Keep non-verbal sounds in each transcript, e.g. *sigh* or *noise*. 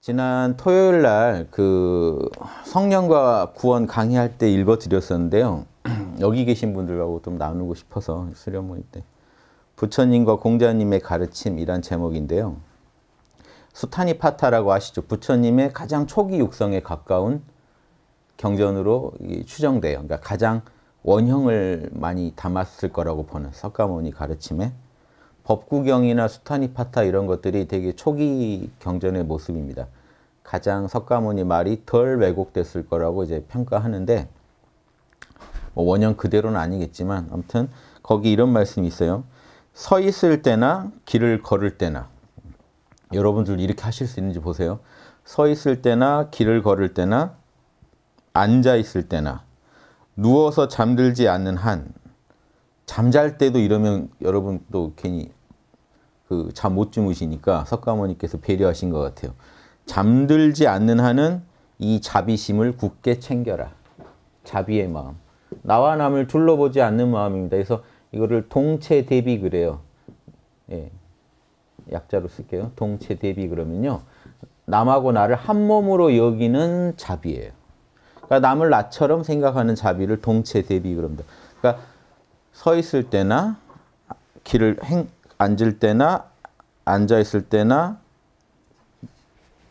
지난 토요일 날 그 성령과 구원 강의할 때 읽어드렸었는데요. *clears throat* 여기 계신 분들하고 좀 나누고 싶어서 수련 모임 때 부처님과 공자님의 가르침이란 제목인데요. 수타니파타라고 아시죠? 부처님의 가장 초기 육성에 가까운 경전으로 추정돼요. 그러니까 가장 원형을 많이 담았을 거라고 보는 석가모니 가르침에 법구경이나 수타니파타 이런 것들이 되게 초기 경전의 모습입니다. 가장 석가모니 말이 덜 왜곡됐을 거라고 이제 평가하는데 뭐 원형 그대로는 아니겠지만 아무튼 거기 이런 말씀이 있어요. 서 있을 때나 길을 걸을 때나 여러분들 이렇게 하실 수 있는지 보세요. 서 있을 때나 길을 걸을 때나 앉아 있을 때나 누워서 잠들지 않는 한 잠잘 때도 이러면 여러분 또 괜히 그잠못 주무시니까 석가모니께서 배려하신 것 같아요. 잠들지 않는 한은 이 자비심을 굳게 챙겨라. 자비의 마음. 나와 남을 둘러보지 않는 마음입니다. 그래서 이거를 동체 대비 그래요. 예. 약자로 쓸게요. 동체 대비 그러면요. 남하고 나를 한 몸으로 여기는 자비예요. 그러니까 남을 나처럼 생각하는 자비를 동체 대비 그럽니다. 그러니까 서 있을 때나 길을 행, 앉을 때나 앉아 있을 때나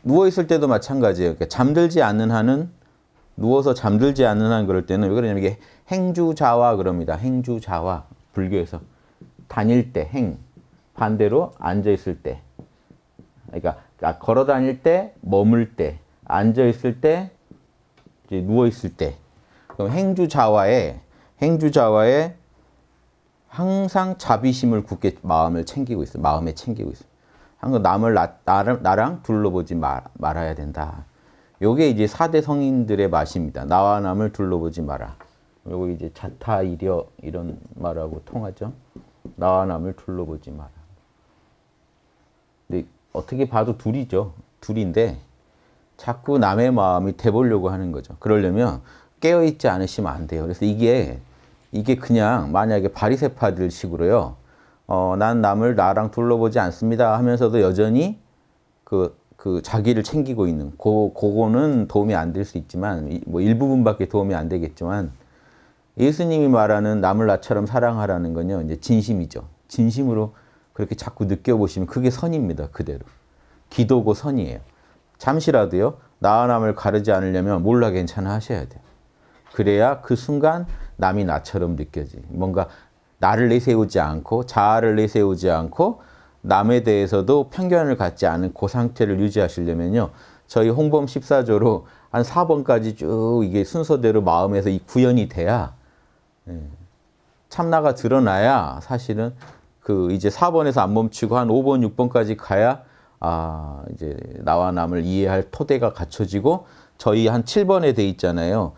누워 있을 때도 마찬가지예요. 그러니까 잠들지 않는 한은 누워서 잠들지 않는 한 그럴 때는 왜 그러냐면 이게 행주자와 그럽니다. 행주자와 불교에서 다닐 때 행, 반대로 앉아 있을 때, 그러니까, 그러니까 걸어 다닐 때, 머물 때, 앉아 있을 때, 누워 있을 때. 그럼 행주자와의 행주자와의 항상 자비심을 굳게 마음을 챙기고 있어요. 마음에 챙기고 있어요. 항상 남을 나, 나를, 나랑 둘러보지 말, 말아야 된다. 요게 이제 4대 성인들의 맛입니다. 나와 남을 둘러보지 마라. 요거 이제 자타 이려 이런 말하고 통하죠. 나와 남을 둘러보지 마라. 근데 어떻게 봐도 둘이죠. 둘인데 자꾸 남의 마음이 돼보려고 하는 거죠. 그러려면 깨어있지 않으시면 안 돼요. 그래서 이게 이게 그냥 만약에 바리세파들 식으로요. 어, 난 남을 나랑 둘러보지 않습니다 하면서도 여전히 그, 그 자기를 챙기고 있는 고, 그거는 도움이 안 될 수 있지만 뭐 일부분밖에 도움이 안 되겠지만 예수님이 말하는 남을 나처럼 사랑하라는 건요. 이제 진심이죠. 진심으로 그렇게 자꾸 느껴보시면 그게 선입니다. 그대로. 기도고 선이에요. 잠시라도요. 나와 남을 가르지 않으려면 몰라 괜찮아 하셔야 돼요. 그래야 그 순간 남이 나처럼 느껴지. 뭔가 나를 내세우지 않고 자아를 내세우지 않고 남에 대해서도 편견을 갖지 않은 그 상태를 유지하시려면요. 저희 홍범 14조로 한 4번까지 쭉 이게 순서대로 마음에서 이 구현이 돼야 예, 참나가 드러나야 사실은 그 이제 4번에서 안 멈추고 한 5번, 6번까지 가야 아, 이제 나와 남을 이해할 토대가 갖춰지고 저희 한 7번에 돼 있잖아요.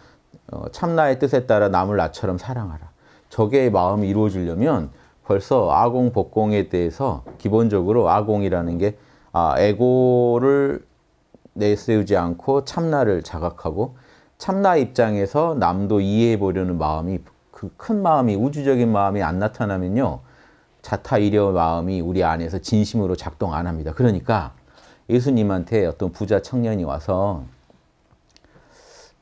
어, 참나의 뜻에 따라 남을 나처럼 사랑하라. 적의 마음이 이루어지려면 벌써 아공 복공에 대해서 기본적으로 아공이라는 게 아, 에고를 내세우지 않고 참나를 자각하고 참나 입장에서 남도 이해해 보려는 마음이 그 큰 마음이 우주적인 마음이 안 나타나면요 자타 이려 마음이 우리 안에서 진심으로 작동 안 합니다. 그러니까 예수님한테 어떤 부자 청년이 와서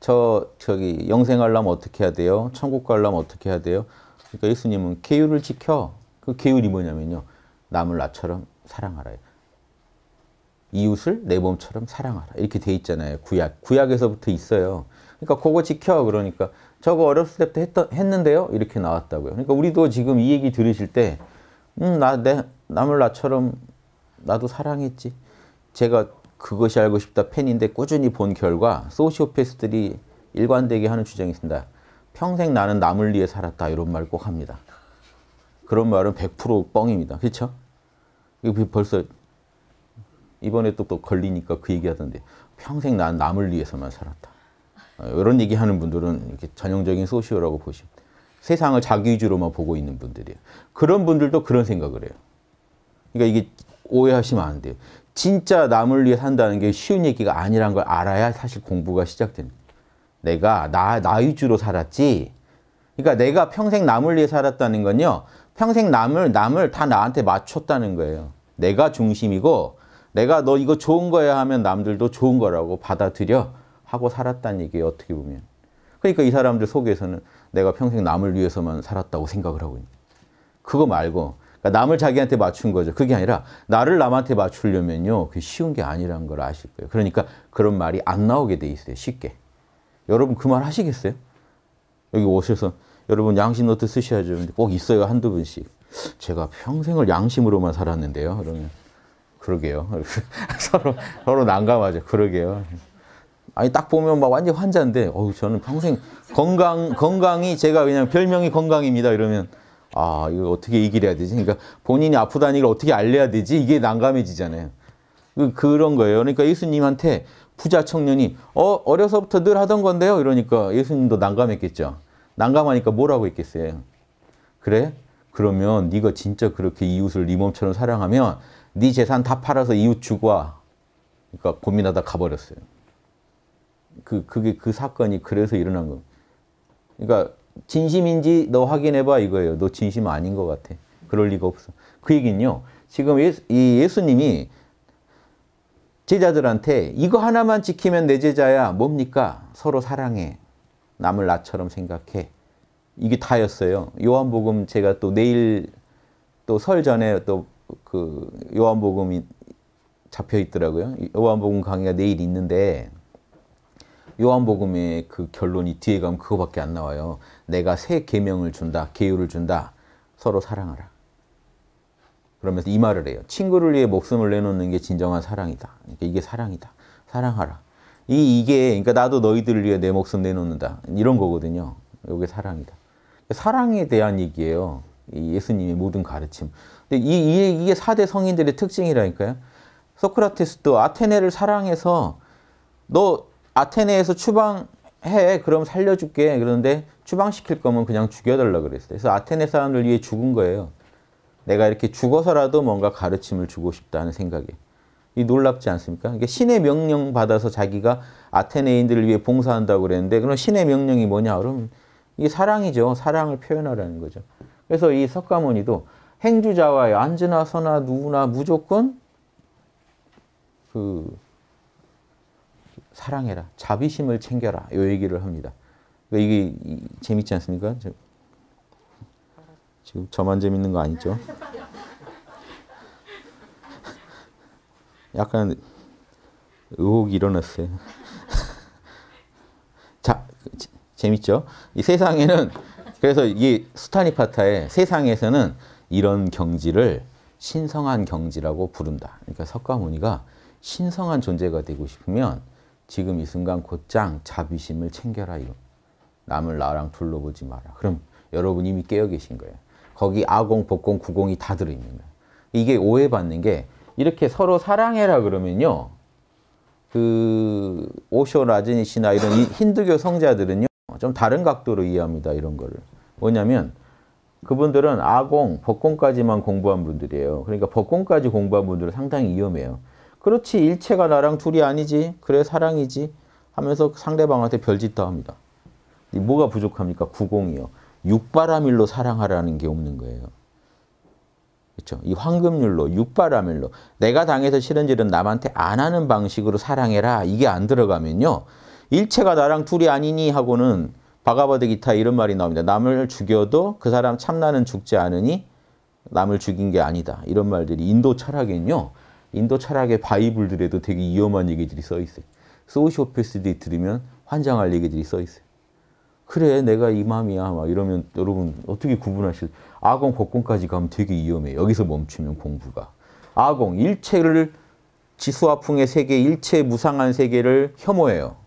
저 저기 영생 하려면 어떻게 해야 돼요? 천국 가려면 어떻게 해야 돼요? 그러니까 예수님은 계율을 지켜. 그 계율이 뭐냐면요. 남을 나처럼 사랑하라. 이웃을 내 몸처럼 사랑하라. 이렇게 돼 있잖아요. 구약. 구약에서부터 있어요. 그러니까 그거 지켜. 그러니까 저거 어렸을 때부터 했, 했는데요. 이렇게 나왔다고요. 그러니까 우리도 지금 이 얘기 들으실 때 음, 나, 내, 남을 나처럼 나도 사랑했지. 제가 그것이 알고 싶다 팬인데 꾸준히 본 결과 소시오패스들이 일관되게 하는 주장이 있습니다. 평생 나는 남을 위해 살았다 이런 말 꼭 합니다. 그런 말은 100% 뻥입니다. 그렇죠? 이거 벌써 이번에 또, 또 걸리니까 그 얘기하던데 평생 난 남을 위해서만 살았다. 어, 이런 얘기하는 분들은 이렇게 전형적인 소시오라고 보시면 세상을 자기 위주로만 보고 있는 분들이에요. 그런 분들도 그런 생각을 해요. 그러니까 이게 오해하시면 안 돼요. 진짜 남을 위해 산다는 게 쉬운 얘기가 아니란 걸 알아야 사실 공부가 시작됩니다. 내가 나, 나 위주로 살았지. 그러니까 내가 평생 남을 위해 살았다는 건요. 평생 남을 남을 다 나한테 맞췄다는 거예요. 내가 중심이고 내가 너 이거 좋은 거야 하면 남들도 좋은 거라고 받아들여 하고 살았다는 얘기예요. 어떻게 보면. 그러니까 이 사람들 속에서는 내가 평생 남을 위해서만 살았다고 생각을 하고 있는 거예요. 그거 말고 그러니까 남을 자기한테 맞춘 거죠. 그게 아니라 나를 남한테 맞추려면요. 그게 쉬운 게 아니라는 걸 아실 거예요. 그러니까 그런 말이 안 나오게 돼 있어요. 쉽게. 여러분 그 말 하시겠어요? 여기 오셔서 여러분 양심 노트 쓰셔야죠. 꼭 있어요. 한두 분씩. 제가 평생을 양심으로만 살았는데요. 그러면 그러게요. *laughs* 서로 서로 난감하죠. 그러게요. 아니 딱 보면 막 완전 환자인데 어우 저는 평생 건강 건강이 제가 그냥 별명이 건강입니다. 이러면 아이거 어떻게 이기해야 되지? 그러니까 본인이 아프다는 걸 어떻게 알려야 되지? 이게 난감해지잖아요. 그, 그런 거예요. 그러니까 예수님한테 부자 청년이 어 어려서부터 늘 하던 건데요. 이러니까 예수님도 난감했겠죠. 난감하니까 뭐라고 했겠어요. 그래? 그러면 네가 진짜 그렇게 이웃을 네 몸처럼 사랑하면 네 재산 다 팔아서 이웃 주고 와. 그러니까 고민하다 가버렸어요. 그 그게 그 사건이 그래서 일어난 거. 그러니까 진심인지 너 확인해봐 이거예요. 너 진심 아닌 것 같아. 그럴 리가 없어. 그 얘기는요. 지금 예수, 이 예수님이 제자들한테 이거 하나만 지키면 내 제자야 뭡니까? 서로 사랑해. 남을 나처럼 생각해. 이게 다였어요. 요한복음 제가 또 내일 또설 전에 또 그 요한복음이 잡혀 있더라고요. 요한복음 강의가 내일 있는데 요한복음의 그 결론이 뒤에 가면 그거밖에 안 나와요. 내가 새 계명을 준다, 계율을 준다. 서로 사랑하라. 그러면서 이 말을 해요. 친구를 위해 목숨을 내놓는 게 진정한 사랑이다. 그러니까 이게 사랑이다. 사랑하라. 이 이게 그러니까 나도 너희들을 위해 내 목숨 내놓는다. 이런 거거든요. 이게 사랑이다. 사랑에 대한 얘기예요. 예수님의 모든 가르침. 근데 이, 이게 4대 성인들의 특징이라니까요. 소크라테스도 아테네를 사랑해서 너 아테네에서 추방해 그럼 살려줄게 그러데 추방시킬 거면 그냥 죽여달라 그랬어요. 그래서 아테네 사람들 위해 죽은 거예요. 내가 이렇게 죽어서라도 뭔가 가르침을 주고 싶다 는 생각이. 이 놀랍지 않습니까? 이게 신의 명령 받아서 자기가 아테네인들을 위해 봉사한다고 그랬는데 그럼 신의 명령이 뭐냐? 그럼 이게 사랑이죠. 사랑을 표현하라는 거죠. 그래서 이 석가모니도 행주자와 앉으나 서나 누구나 무조건 그 사랑해라, 자비심을 챙겨라 요 얘기를 합니다. 그러니까 이게 재밌지 않습니까? 지금 저만 재밌는 거 아니죠? *laughs* 약간 의혹이 일어났어요. *laughs* 자, 그, 재밌죠? 이 세상에는 그래서 이 수타니파타의 세상에서는 이런 경지를 신성한 경지라고 부른다. 그러니까 석가모니가 신성한 존재가 되고 싶으면 지금 이 순간 곧장 자비심을 챙겨라 이거. 남을 나랑 둘러보지 마라. 그럼 여러분 이미 깨어 계신 거예요. 거기 아공, 복공, 구공이 다 들어있는 거예요. 이게 오해받는 게 이렇게 서로 사랑해라 그러면요. 그 오쇼 라즈니 씨나 이런 힌두교 성자들은요. 좀 다른 각도로 이해합니다. 이런 거를. 뭐냐면 그분들은 아공, 법공까지만 공부한 분들이에요. 그러니까 법공까지 공부한 분들은 상당히 위험해요. 그렇지 일체가 나랑 둘이 아니지 그래 사랑이지 하면서 상대방한테 별짓 다 합니다. 뭐가 부족합니까? 구공이요. 육바라밀로 사랑하라는 게 없는 거예요. 그렇죠? 이 황금률로 육바라밀로 내가 당해서 싫은 짓은 남한테 안 하는 방식으로 사랑해라 이게 안 들어가면요. 일체가 나랑 둘이 아니니 하고는 바가바드 기타 이런 말이 나옵니다. 남을 죽여도 그 사람 참나는 죽지 않으니 남을 죽인 게 아니다. 이런 말들이 인도 철학엔요. 인도 철학의 바이블들에도 되게 위험한 얘기들이 써 있어요. 소시오패스들이 들으면 환장할 얘기들이 써 있어요. 그래 내가 이맘이야 막 이러면 여러분 어떻게 구분하실 아공 복공까지 가면 되게 위험해 여기서 멈추면 공부가 아공 일체를 지수화풍의 세계 일체 무상한 세계를 혐오해요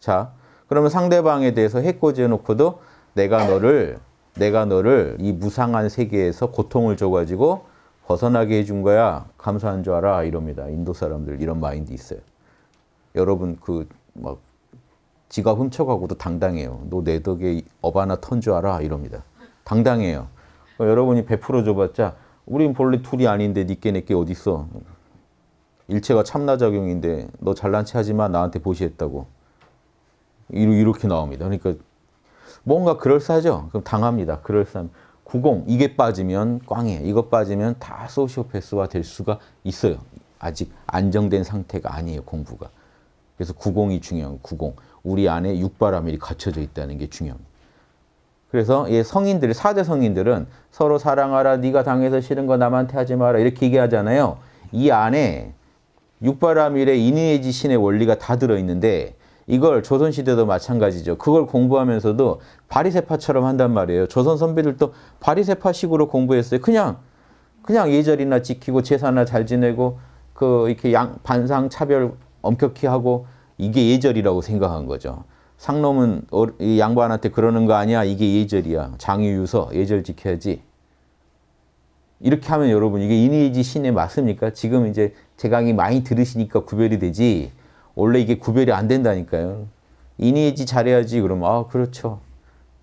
자 그러면 상대방에 대해서 해코지해 놓고도 내가 너를 내가 너를 이 무상한 세계에서 고통을 줘가지고 벗어나게 해준 거야. 감사한 줄 알아. 이럽니다. 인도 사람들 이런 마인드 있어요. 여러분 그막 지가 훔쳐가고도 당당해요. 너 내 덕에 업 하나 턴 줄 알아. 이럽니다. 당당해요. 그 여러분이 베풀어 줘봤자 우린 본래 둘이 아닌데 니께 내께 어딨어. 일체가 참나작용인데 너 잘난 체 하지 마. 나한테 보시했다고. 이렇게 나옵니다. 그러니까 뭔가 그럴싸하죠? 그럼 당합니다. 그럴싸 90 이게 빠지면 꽝이에요. 이거 빠지면 다 소시오패스화 될 수가 있어요. 아직 안정된 상태가 아니에요. 공부가. 그래서 90이 중요한 90. 우리 안에 육바라이 갖춰져 있다는 게 중요합니다. 그래서 예, 성인들, 4대 성인들은 서로 사랑하라, 네가 당해서 싫은 거 남한테 하지 마라 이렇게 얘기하잖아요. 이 안에 육바라밀의 인의지 신의 원리가 다 들어있는데 이걸 조선시대도 마찬가지죠. 그걸 공부하면서도 바리세파처럼 한단 말이에요. 조선 선비들도 바리세파식으로 공부했어요. 그냥, 그냥 예절이나 지키고 제사나 잘 지내고 그 이렇게 양, 반상 차별 엄격히 하고 이게 예절이라고 생각한 거죠. 상놈은 어, 이 양반한테 그러는 거 아니야. 이게 예절이야. 장유유서 예절 지켜야지. 이렇게 하면 여러분 이게 이니지 신에 맞습니까? 지금 이제 제강이 많이 들으시니까 구별이 되지 원래 이게 구별이 안 된다니까요. 인이지 잘해야지 그러면 아 그렇죠.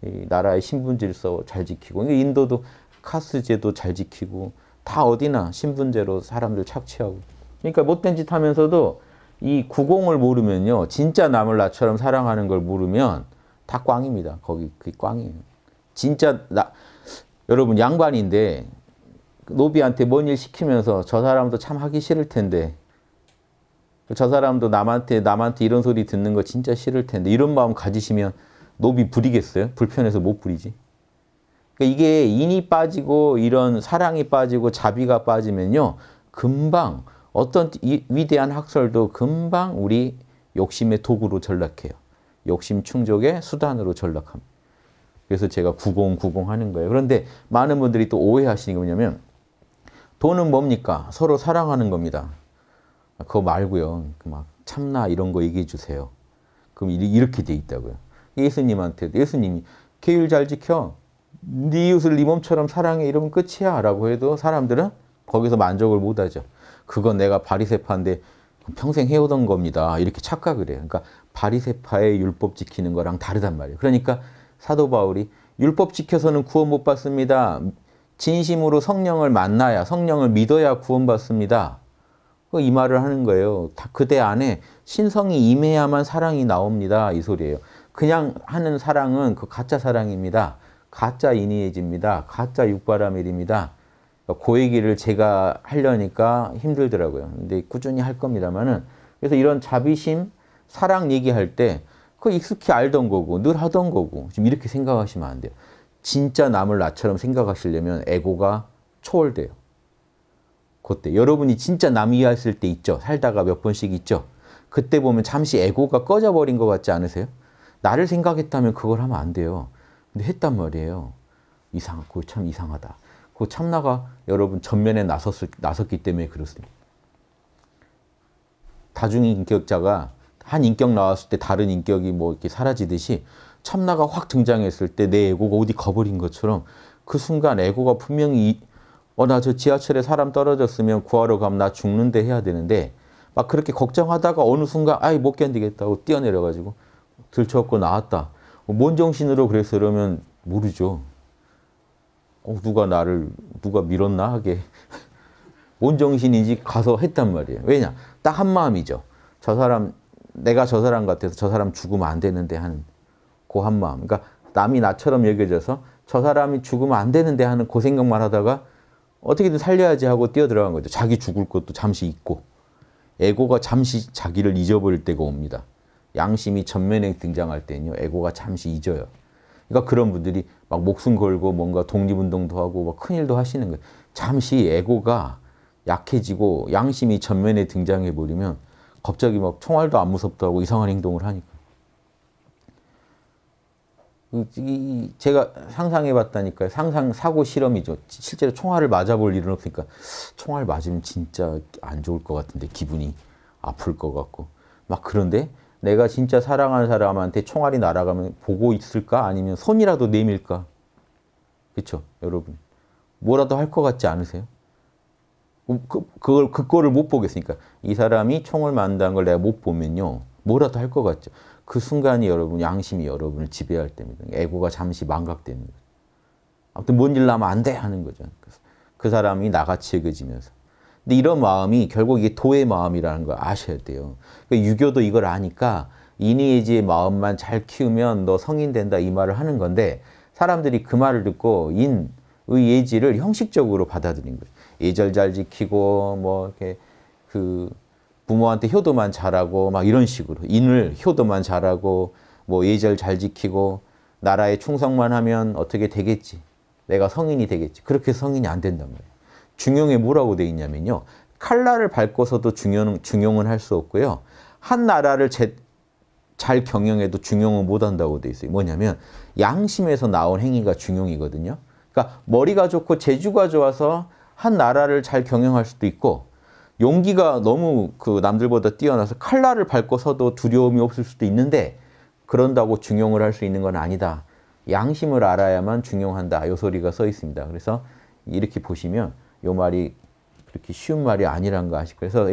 나라의 신분 질서 잘 지키고 인도도 카스제도 잘 지키고 다 어디나 신분제로 사람들 착취하고 그러니까 못된 짓 하면서도 이 구공을 모르면요 진짜 남을 나처럼 사랑하는 걸 모르면 다 꽝입니다 거기 그 꽝이에요 진짜 나 여러분 양반인데 노비한테 뭔 일 시키면서 저 사람도 참 하기 싫을 텐데 저 사람도 남한테 남한테 이런 소리 듣는 거 진짜 싫을 텐데 이런 마음 가지시면 노비 부리겠어요? 불편해서 못 부리지. 그러니까 이게 인이 빠지고 이런 사랑이 빠지고 자비가 빠지면요. 금방 어떤 이, 위대한 학설도 금방 우리 욕심의 도구로 전락해요. 욕심 충족의 수단으로 전락합니다. 그래서 제가 구공구공 하는 거예요. 그런데 많은 분들이 또 오해하시는 게 뭐냐면 돈은 뭡니까? 서로 사랑하는 겁니다. 그거 말고요. 그 막 참나 이런 거 얘기해 주세요. 그럼 이렇게 돼 있다고요. 예수님한테 예수님이 계율 잘 지켜. 네 이웃을 네 몸처럼 사랑해 이러면 끝이야 라고 해도 사람들은 거기서 만족을 못하죠. 그건 내가 바리세파인데 평생 해오던 겁니다. 이렇게 착각을 해요. 그러니까 바리세파의 율법 지키는 거랑 다르단 말이에요. 그러니까 사도 바울이 율법 지켜서는 구원 못 받습니다. 진심으로 성령을 만나야 성령을 믿어야 구원받습니다. 이 말을 하는 거예요. 다 그대 안에 신성이 임해야만 사랑이 나옵니다. 이 소리예요. 그냥 하는 사랑은 그 가짜 사랑입니다. 가짜 이니에지입니다. 가짜 육바라밀입니다. 고 얘기를 제가 하려니까 힘들더라고요. 근데 꾸준히 할 겁니다만은 그래서 이런 자비심, 사랑 얘기할 때그 익숙히 알던 거고 늘 하던 거고 지금 이렇게 생각하시면 안 돼요. 진짜 남을 나처럼 생각하시려면 에고가 초월돼요. 그때 여러분이 진짜 남 이해했을 때 있죠. 살다가 몇 번씩 있죠. 그때 보면 잠시 에고가 꺼져버린 것 같지 않으세요? 나를 생각했다면 그걸 하면 안 돼요. 근데 했단 말이에요. 이상, 그거 참 이상하다. 그 참나가 여러분 전면에 나섰을, 나섰기 때문에 그렇습니다. 다중인격자가 한 인격 나왔을 때 다른 인격이 뭐 이렇게 사라지듯이 참나가 확 등장했을 때 내 에고가 어디 가버린 것처럼 그 순간 에고가 분명히 어, 나 저 지하철에 사람 떨어졌으면 구하러 가면 나 죽는데 해야 되는데 막 그렇게 걱정하다가 어느 순간 아이 못 견디겠다고 뛰어내려가지고 들쳐갖고 나왔다. 어, 뭔 정신으로 그랬어 그러면 모르죠. 어, 누가 나를 누가 밀었나 하게 *laughs* 뭔 정신인지 가서 했단 말이에요. 왜냐? 딱 한 마음이죠. 저 사람 내가 저 사람 같아서 저 사람 죽으면 안 되는데 하는 그 한 마음. 그러니까 남이 나처럼 여겨져서 저 사람이 죽으면 안 되는데 하는 그 생각만 하다가 어떻게든 살려야지 하고 뛰어들어간 거죠. 자기 죽을 것도 잠시 잊고 에고가 잠시 자기를 잊어버릴 때가 옵니다. 양심이 전면에 등장할 때는요. 에고가 잠시 잊어요. 그러니까 그런 분들이 막 목숨 걸고 뭔가 독립운동도 하고 막 큰일도 하시는 거예요. 잠시 에고가 약해지고 양심이 전면에 등장해버리면 갑자기 막 총알도 안 무섭다고 이상한 행동을 하니까. 제가 상상해봤다니까요. 상상 사고 실험이죠. 실제로 총알을 맞아볼 일은 없으니까 총알 맞으면 진짜 안 좋을 것 같은데 기분이 아플 것 같고 막 그런데 내가 진짜 사랑하는 사람한테 총알이 날아가면 보고 있을까 아니면 손이라도 내밀까 그렇 여러분 뭐라도 할 것 같지 않으세요? 그, 그 그걸 그거를 못 보겠으니까 이 사람이 총을 만다는 걸 내가 못 보면요 뭐라도 할 것 같죠 그 순간이 여러분 양심이 여러분을 지배할 때입니다. 에고가 잠시 망각되는 거죠. 아무튼 뭔 일 나면 안 돼 하는 거죠. 그래서 그 사람이 나같이 여겨지면서. 근데 이런 마음이 결국 이게 도의 마음이라는 걸 아셔야 돼요. 그러니까 유교도 이걸 아니까 이니에지의 마음만 잘 키우면 너 성인 된다 이 말을 하는 건데 사람들이 그 말을 듣고 인의 예지를 형식적으로 받아들인 거예요. 예절 잘 지키고 뭐 이렇게 그 부모한테 효도만 잘하고 막 이런 식으로 인을 효도만 잘하고 뭐 예절 잘 지키고 나라에 충성만 하면 어떻게 되겠지. 내가 성인이 되겠지. 그렇게 성인이 안 된단 말이에요. 중용에 뭐라고 돼 있냐면요. 칼날을 밟고서도 중용, 중용은 할 수 없고요. 한 나라를 제, 잘 경영해도 중용은 못한다고 돼 있어요. 뭐냐면 양심에서 나온 행위가 중용이거든요. 그러니까 머리가 좋고 재주가 좋아서 한 나라를 잘 경영할 수도 있고 용기가 너무 그 남들보다 뛰어나서 칼날을 밟고 서도 두려움이 없을 수도 있는데 그런다고 중용을 할 수 있는 건 아니다. 양심을 알아야만 중용한다. 요 소리가 써 있습니다. 그래서 이렇게 보시면 요 말이 그렇게 쉬운 말이 아니란 거 아시죠? 그래서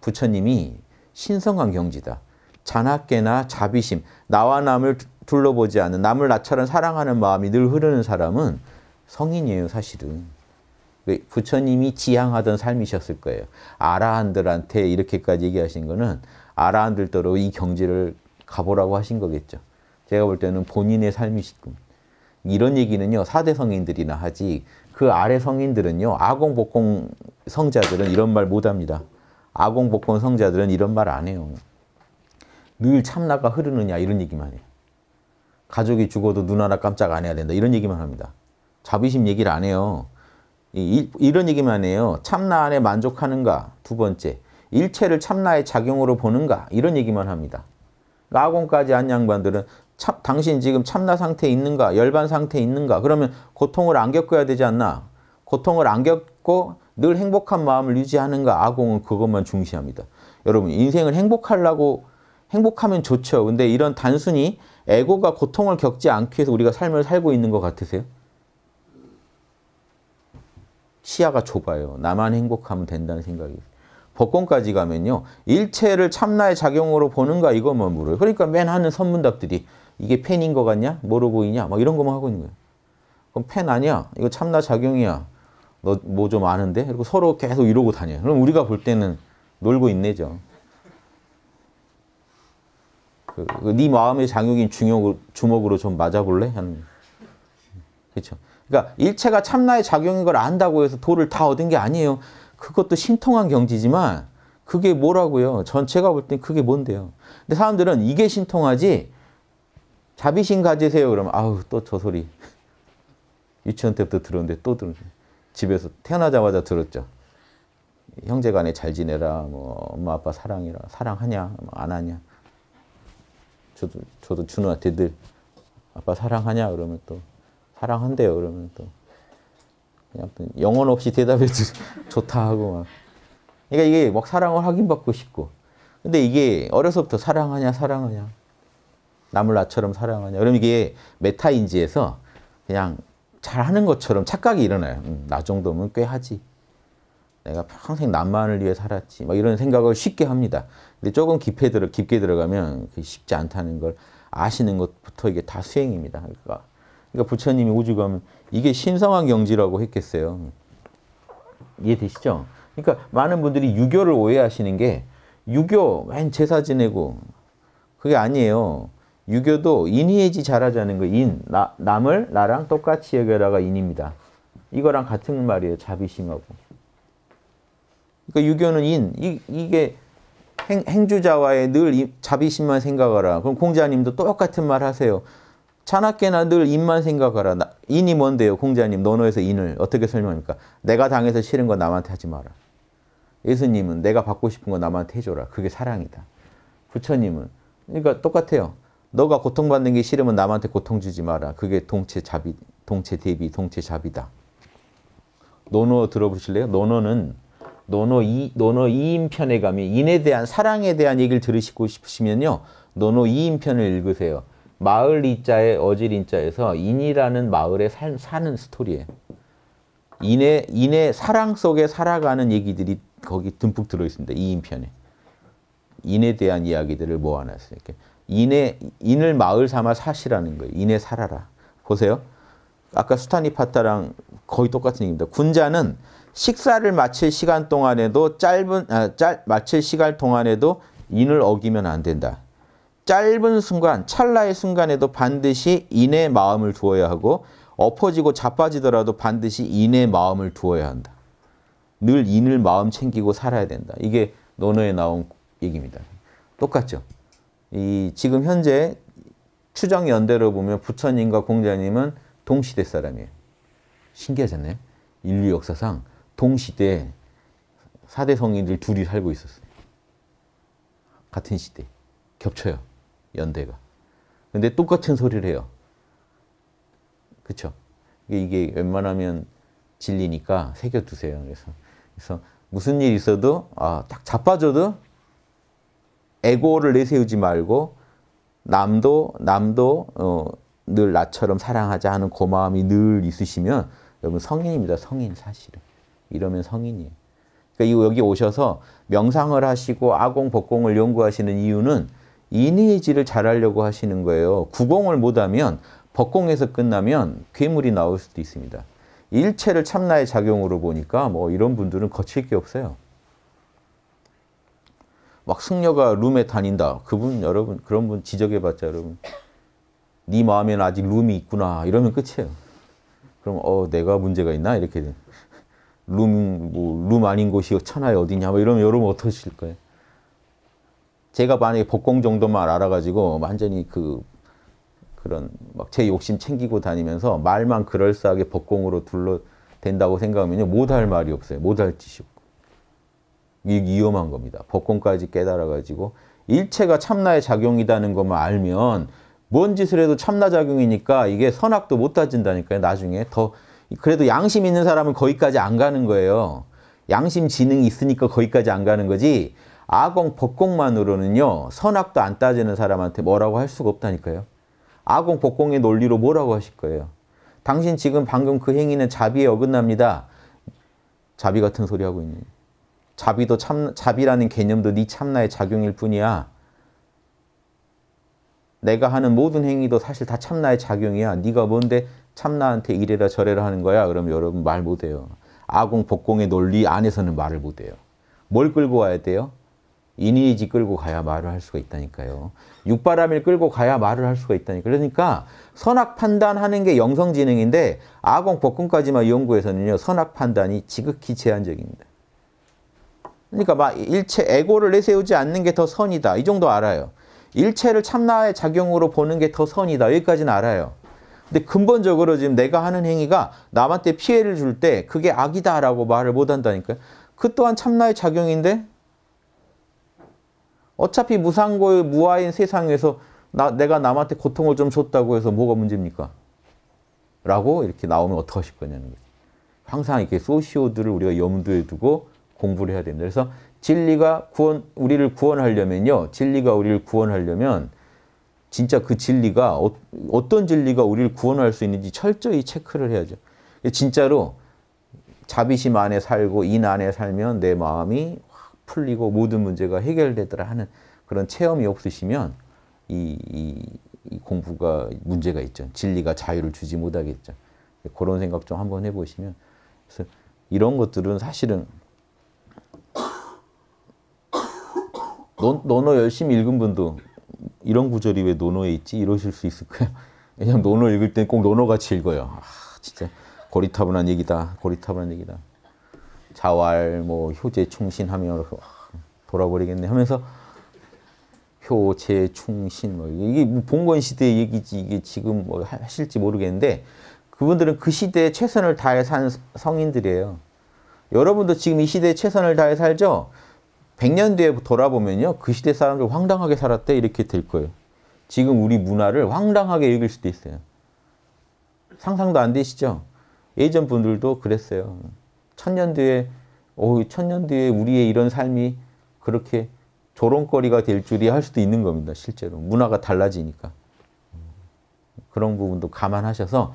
부처님이 신성한 경지다. 잔악계나 자비심, 나와 남을 둘러보지 않는 남을 나처럼 사랑하는 마음이 늘 흐르는 사람은 성인이에요, 사실은. 그 부처님이 지향하던 삶이셨을 거예요. 아라한들한테 이렇게까지 얘기하신 거는 아라한들더이 경지를 가보라고 하신 거겠죠. 제가 볼 때는 본인의 삶이실 겁 이런 얘기는요. 4대 성인들이나 하지 그 아래 성인들은요. 아공복공 성자들은 이런 말 못합니다. 아공복공 성자들은 이런 말 안 해요. 늘 참나가 흐르느냐 이런 얘기만 해요. 가족이 죽어도 눈 하나 깜짝 안 해야 된다 이런 얘기만 합니다. 자비심 얘기를 안 해요. 이, 이런 얘기만 해요. 참나 안에 만족하는가? 두 번째, 일체를 참나의 작용으로 보는가? 이런 얘기만 합니다. 라공까지한 양반들은 참, 당신 지금 참나 상태에 있는가? 열반 상태에 있는가? 그러면 고통을 안 겪어야 되지 않나? 고통을 안 겪고 늘 행복한 마음을 유지하는가? 아공은 그것만 중시합니다. 여러분 인생을 행복하려고 행복하면 좋죠. 근데 이런 단순히 에고가 고통을 겪지 않기 위해서 우리가 삶을 살고 있는 것 같으세요? 시야가 좁아요. 나만 행복하면 된다는 생각이 법권까지 가면요. 일체를 참나의 작용으로 보는가 이것만 뭐 물어요. 그러니까 맨 하는 선문답들이 이게 펜인 것 같냐? 뭐로 보이냐? 막 이런 것만 하고 있는 거예요. 그럼 펜 아니야? 이거 참나 작용이야. 너 뭐 좀 아는데? 그리고 서로 계속 이러고 다녀요. 그럼 우리가 볼 때는 놀고 있네죠. 그, 그, 네 마음의 장욕인 중욕, 주먹으로 좀 맞아볼래? 하는 그렇죠. 그러니까 일체가 참나의 작용인 걸 안다고 해서 도를 다 얻은 게 아니에요. 그것도 신통한 경지지만 그게 뭐라고요? 전체가 볼 땐 그게 뭔데요? 근데 사람들은 이게 신통하지 자비심 가지세요. 그러면 아우 또 저 소리 *laughs* 유치원 때부터 들었는데 또 들었네. 집에서 태어나자마자 들었죠. 형제간에 잘 지내라, 뭐 엄마 아빠 사랑이라, 사랑하냐, 뭐, 안 하냐. 저도 저도 준우한테 늘 아빠 사랑하냐 그러면 또 사랑한대요. 그러면 또 그냥 영혼 없이 대답해 주 *laughs* 좋다 하고 막. 그러니까 이게 막 사랑을 확인받고 싶고. 근데 이게 어려서부터 사랑하냐 사랑하냐 남을 나처럼 사랑하냐. 그럼 이게 메타인지에서 그냥 잘하는 것처럼 착각이 일어나요. 음, 나 정도면 꽤 하지. 내가 평생 남만을 위해 살았지. 막 이런 생각을 쉽게 합니다. 근데 조금 깊게, 들어, 깊게 들어가면 쉽지 않다는 걸 아시는 것부터 이게 다 수행입니다. 그러니까 그러니까 부처님이 우주가 면 이게 신성한 경지라고 했겠어요. 이해되시죠? 그러니까 많은 분들이 유교를 오해하시는 게 유교 맨 제사 지내고 그게 아니에요. 유교도 인이해지 잘하자는 거 인, 나, 남을 나랑 똑같이 여겨라가 인입니다. 이거랑 같은 말이에요. 자비심하고. 그러니까 유교는 인, 이, 이게 행, 행주자와의 늘 자비심만 생각하라. 그럼 공자님도 똑같은 말 하세요. 차낙게나 늘 인만 생각하라. 나, 인이 뭔데요, 공자님? 논어에서 인을 어떻게 설명합니까? 내가 당해서 싫은 거 남한테 하지 마라. 예수님은 내가 받고 싶은 거 남한테 해줘라. 그게 사랑이다. 부처님은 그러니까 똑같아요. 너가 고통받는 게 싫으면 남한테 고통 주지 마라. 그게 동체 자비, 동체 대비, 동체 자비다. 논어 들어보실래요? 논어는 논어 이 논어 2인편에 가면 인에 대한 사랑에 대한 얘기를 들으시고 싶으시면요. 논어 2인편을 읽으세요. 마을 이자에 어질 인자에서 인이라는 마을에 살, 사는 스토리에 인의 인의 사랑 속에 살아가는 얘기들이 거기 듬뿍 들어 있습니다. 이인편에 인에 대한 이야기들을 모아놨어요. 이렇게 인의 인을 마을 삼아 사시라는 거예요. 인에 살아라. 보세요. 아까 수타니파타랑 거의 똑같은 얘기입니다. 군자는 식사를 마칠 시간 동안에도 짧은 아, 짧 마칠 시간 동안에도 인을 어기면 안 된다. 짧은 순간, 찰나의 순간에도 반드시 인의 마음을 두어야 하고 엎어지고 자빠지더라도 반드시 인의 마음을 두어야 한다. 늘 인을 마음 챙기고 살아야 된다. 이게 논어에 나온 얘기입니다. 똑같죠. 이 지금 현재 추정 연대로 보면 부처님과 공자님은 동시대 사람이에요. 신기하잖아요. 인류 역사상 동시대 사대 성인들 둘이 살고 있었어요. 같은 시대. 겹쳐요. 연대가. 근데 똑같은 소리를 해요. 그쵸? 이게 웬만하면 진리니까 새겨두세요. 그래서, 그래서 무슨 일 있어도, 아, 딱 자빠져도 에고를 내세우지 말고 남도, 남도, 어, 늘 나처럼 사랑하자 하는 고마움이 늘 있으시면 여러분 성인입니다. 성인 사실은. 이러면 성인이에요. 그러니까 여기 오셔서 명상을 하시고 아공, 복공을 연구하시는 이유는 이니지를 잘하려고 하시는 거예요. 구공을 못하면 법공에서 끝나면 괴물이 나올 수도 있습니다. 일체를 참나의 작용으로 보니까 뭐 이런 분들은 거칠 게 없어요. 막 승려가 룸에 다닌다. 그분 여러분 그런 분 지적해봤자 여러분 네 마음에는 아직 룸이 있구나 이러면 끝이에요. 그럼 어 내가 문제가 있나 이렇게 룸 뭐룸 뭐, 룸 아닌 곳이 천하에 어디냐 뭐 이러면 여러분 어떠실 거예요? 제가 만약에 복공 정도만 알아가지고 뭐 완전히 그 그런 막 제 욕심 챙기고 다니면서 말만 그럴싸하게 복공으로 둘러댄다고 생각하면요 못할 말이 없어요 못할 짓이 없고 이게 위험한 겁니다 법공까지 깨달아 가지고 일체가 참나의 작용이라는 것만 알면 뭔 짓을 해도 참나 작용이니까 이게 선악도 못 따진다니까요 나중에 더 그래도 양심 있는 사람은 거기까지 안 가는 거예요 양심 지능이 있으니까 거기까지 안 가는 거지 아공 법공만으로는요 선악도 안 따지는 사람한테 뭐라고 할 수가 없다니까요. 아공 법공의 논리로 뭐라고 하실 거예요. 당신 지금 방금 그 행위는 자비에 어긋납니다. 자비 같은 소리 하고 있는. 자비도 참 자비라는 개념도 네 참나의 작용일 뿐이야. 내가 하는 모든 행위도 사실 다 참나의 작용이야. 네가 뭔데 참나한테 이래라 저래라 하는 거야. 그럼 여러분 말 못해요. 아공 복공의 논리 안에서는 말을 못해요. 뭘 끌고 와야 돼요? 인이지 끌고 가야 말을 할 수가 있다니까요. 육바람일 끌고 가야 말을 할 수가 있다니까 그러니까 선악 판단하는 게 영성지능인데 아공 복근까지만 연구해서는요. 선악 판단이 지극히 제한적입니다. 그러니까 막 일체 에고를 내세우지 않는 게 더 선이다. 이 정도 알아요. 일체를 참나의 작용으로 보는 게 더 선이다. 여기까지는 알아요. 근데 근본적으로 지금 내가 하는 행위가 남한테 피해를 줄 때 그게 악이다라고 말을 못 한다니까요. 그 또한 참나의 작용인데 어차피 무상고의 무아인 세상에서 나, 내가 남한테 고통을 좀 줬다고 해서 뭐가 문제입니까? 라고 이렇게 나오면 어떡하실 거냐는 거죠. 항상 이렇게 소시오들을 우리가 염두에 두고 공부를 해야 됩니다. 그래서 진리가 구원, 우리를 구원하려면요. 진리가 우리를 구원하려면 진짜 그 진리가 어, 떤 진리가 우리를 구원할 수 있는지 철저히 체크를 해야죠. 진짜로 자비심 안에 살고 인 안에 살면 내 마음이 풀리고 모든 문제가 해결되더라 하는 그런 체험이 없으시면 이, 이, 이 공부가 문제가 있죠. 진리가 자유를 주지 못하겠죠. 그런 생각 좀 한번 해보시면 그래서 이런 것들은 사실은 논, 어 열심히 읽은 분도 이런 구절이 왜 논어에 있지? 이러실 수 있을 거요 왜냐면 논어 읽을 땐 꼭 논어 같이 읽어요. 아, 진짜 고리타분한 얘기다. 고리타분한 얘기다. 자활, 뭐 효제 충신하며 돌아버리겠네 하면서 효제 충신 뭐 이게 뭐 봉건 시대 얘기지 이게 지금 뭐 하실지 모르겠는데 그분들은 그 시대에 최선을 다해 산 성인들이에요. 여러분도 지금 이 시대에 최선을 다해 살죠? 100년 뒤에 돌아보면요. 그 시대 사람들 황당하게 살았대 이렇게 될 거예요. 지금 우리 문화를 황당하게 읽을 수도 있어요. 상상도 안 되시죠? 예전 분들도 그랬어요. 천년 뒤에 오, 천년 뒤에 우리의 이런 삶이 그렇게 조롱거리가 될 줄이야 할 수도 있는 겁니다. 실제로 문화가 달라지니까 그런 부분도 감안하셔서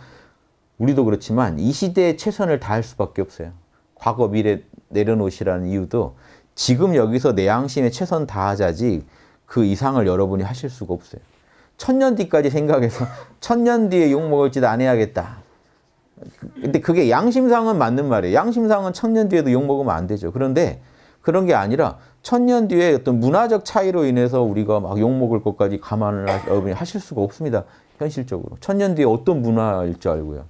우리도 그렇지만 이 시대에 최선을 다할 수밖에 없어요. 과거 미래 내려놓으시라는 이유도 지금 여기서 내 양심에 최선 다하자지 그 이상을 여러분이 하실 수가 없어요. 천년 뒤까지 생각해서 *laughs* 천년 뒤에 욕먹을지도 안 해야겠다. 근데 그게 양심상은 맞는 말이에요. 양심상은 천년 뒤에도 욕먹으면 안 되죠. 그런데 그런 게 아니라 천년 뒤에 어떤 문화적 차이로 인해서 우리가 막 욕먹을 것까지 감안을 하, 어, 실 수가 없습니다. 현실적으로. 천년 뒤에 어떤 문화일 줄 알고요.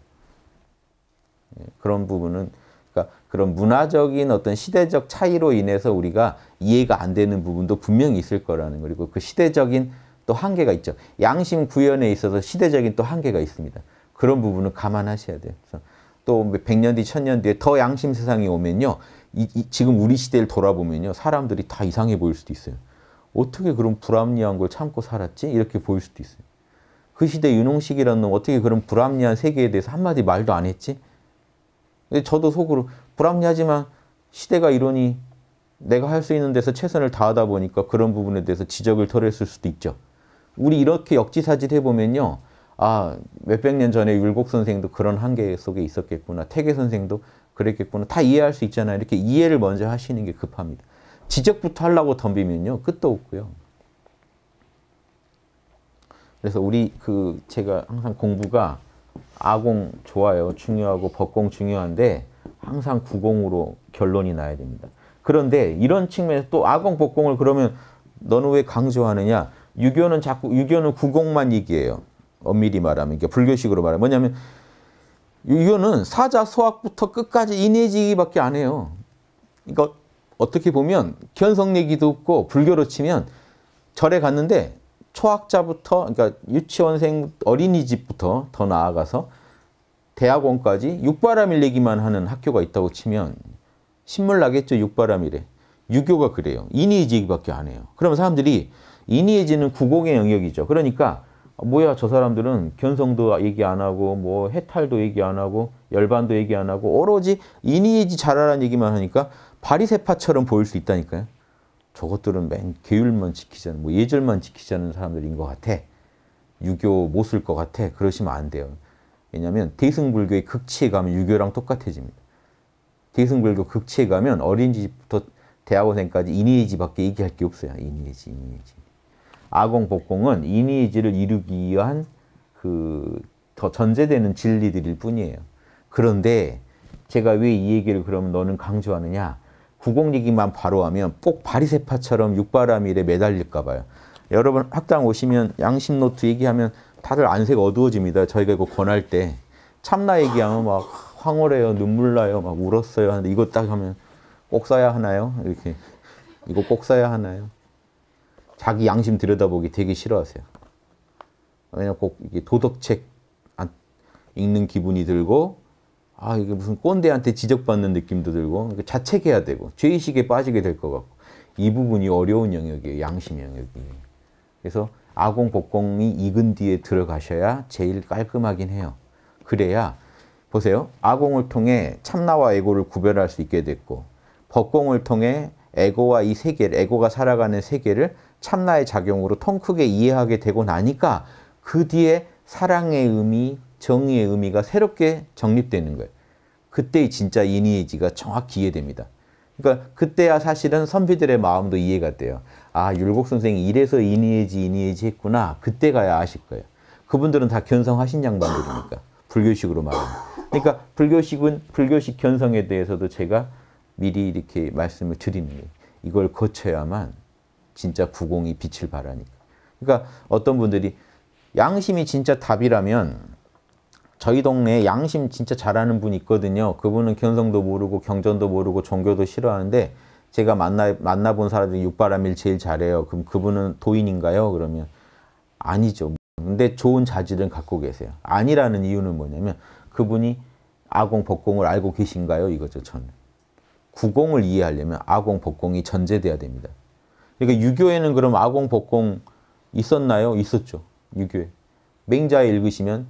예, 그런 부분은 그러니까 그런 문화적인 어떤 시대적 차이로 인해서 우리가 이해가 안 되는 부분도 분명히 있을 거라는 그리고 그 시대적인 또 한계가 있죠. 양심 구현에 있어서 시대적인 또 한계가 있습니다. 그런 부분을 감안하셔야 돼요. 또 100년 뭐 뒤, 1000년 뒤에 더 양심 세상이 오면요. 이, 이, 지금 우리 시대를 돌아보면요. 사람들이 다 이상해 보일 수도 있어요. 어떻게 그런 불합리한 걸 참고 살았지? 이렇게 보일 수도 있어요. 그 시대 윤홍식이라는 놈 어떻게 그런 불합리한 세계에 대해서 한마디 말도 안 했지? 저도 속으로 불합리하지만 시대가 이러니 내가 할 수 있는 데서 최선을 다하다 보니까 그런 부분에 대해서 지적을 덜했을 수도 있죠. 우리 이렇게 역지사질 해보면요. 아 몇 백 년 전에 율곡 선생도 그런 한계 속에 있었겠구나. 태계 선생도 그랬겠구나. 다 이해할 수 있잖아요. 이렇게 이해를 먼저 하시는 게 급합니다. 지적부터 하려고 덤비면요. 끝도 없고요. 그래서 우리 그 제가 항상 공부가 아공 좋아요. 중요하고 법공 중요한데 항상 구공으로 결론이 나야 됩니다. 그런데 이런 측면에서 또 아공 법공을 그러면 너는 왜 강조하느냐? 유교는 자꾸 유교는 구공만 얘기해요. 엄밀히 말하면 그러 그러니까 불교식으로 말하면 뭐냐면 이거는 사자 소학부터 끝까지 인해지기밖에 안 해요. 그러 그러니까 어떻게 보면 견성 얘기도 없고 불교로 치면 절에 갔는데 초학자부터 그러니까 유치원생 어린이집부터 더 나아가서 대학원까지 육바람일 얘기만 하는 학교가 있다고 치면 신물 나겠죠 육바람일에 유교가 그래요 인이지기밖에안 해요 그러면 사람들이 인이해지는 구공의 영역이죠 그러니까 아, 뭐야 저 사람들은 견성도 얘기 안 하고 뭐 해탈도 얘기 안 하고 열반도 얘기 안 하고 오로지 인이지 잘하라는 얘기만 하니까 바리세파처럼 보일 수 있다니까요. 저것들은 맨 계율만 지키자는 뭐 예절만 지키자는 사람들인 것 같아. 유교 못 쓸 것 같아. 그러시면 안 돼요. 왜냐하면 대승불교의 극치에 가면 유교랑 똑같아집니다. 대승불교 극치에 가면 어린집부터 대학원생까지 인이지밖에 얘기할 게 없어요. 인이지, 인이지. 아공 복공은 이니지를 이루기 위한 그 더 전제되는 진리들일 뿐이에요. 그런데 제가 왜 이 얘기를 그러면 너는 강조하느냐? 구공 얘기만 바로 하면 꼭 바리세파처럼 육바라밀에 매달릴까 봐요. 여러분 학당 오시면 양심 노트 얘기하면 다들 안색 어두워집니다. 저희가 이거 권할 때 참나 얘기하면 막 황홀해요, 눈물 나요, 막 울었어요 하는데 이거 딱 하면 꼭 써야 하나요? 이렇게 이거 꼭 써야 하나요? 자기 양심 들여다보기 되게 싫어하세요. 왜냐면 꼭 도덕책 읽는 기분이 들고 아 이게 무슨 꼰대한테 지적받는 느낌도 들고 그러니까 자책해야 되고 죄의식에 빠지게 될 것 같고 이 부분이 어려운 영역이에요. 양심 영역이. 그래서 아공, 복공이 익은 뒤에 들어가셔야 제일 깔끔하긴 해요. 그래야 보세요. 아공을 통해 참나와 에고를 구별할 수 있게 됐고 법공을 통해 에고와 이 세계를, 에고가 살아가는 세계를 참나의 작용으로 통 크게 이해하게 되고 나니까 그 뒤에 사랑의 의미, 정의의 의미가 새롭게 정립되는 거예요. 그때의 진짜 이니에지가 정확히 이해됩니다. 그러니까 그때야 사실은 선비들의 마음도 이해가 돼요. 아, 율곡 선생이 이래서 이니에지, 이니에지 했구나. 그때 가야 아실 거예요. 그분들은 다 견성하신 양반들이니까. 불교식으로 말하면. 그러니까 불교식은, 불교식 견성에 대해서도 제가 미리 이렇게 말씀을 드리는 거예요. 이걸 거쳐야만 진짜 부공이 빛을 발하니까. 그러니까 어떤 분들이 양심이 진짜 답이라면 저희 동네에 양심 진짜 잘하는 분 있거든요. 그분은 견성도 모르고 경전도 모르고 종교도 싫어하는데 제가 만나, 만나본 사람들이 육바람일 제일 잘해요. 그럼 그분은 도인인가요? 그러면 아니죠. 근데 좋은 자질은 갖고 계세요. 아니라는 이유는 뭐냐면 그분이 아공, 복공을 알고 계신가요? 이거죠, 저는. 구공을 이해하려면 아공, 복공이 전제돼야 됩니다. 그러니까 유교에는 그럼 아공, 복공 있었나요? 있었죠. 유교에. 맹자에 읽으시면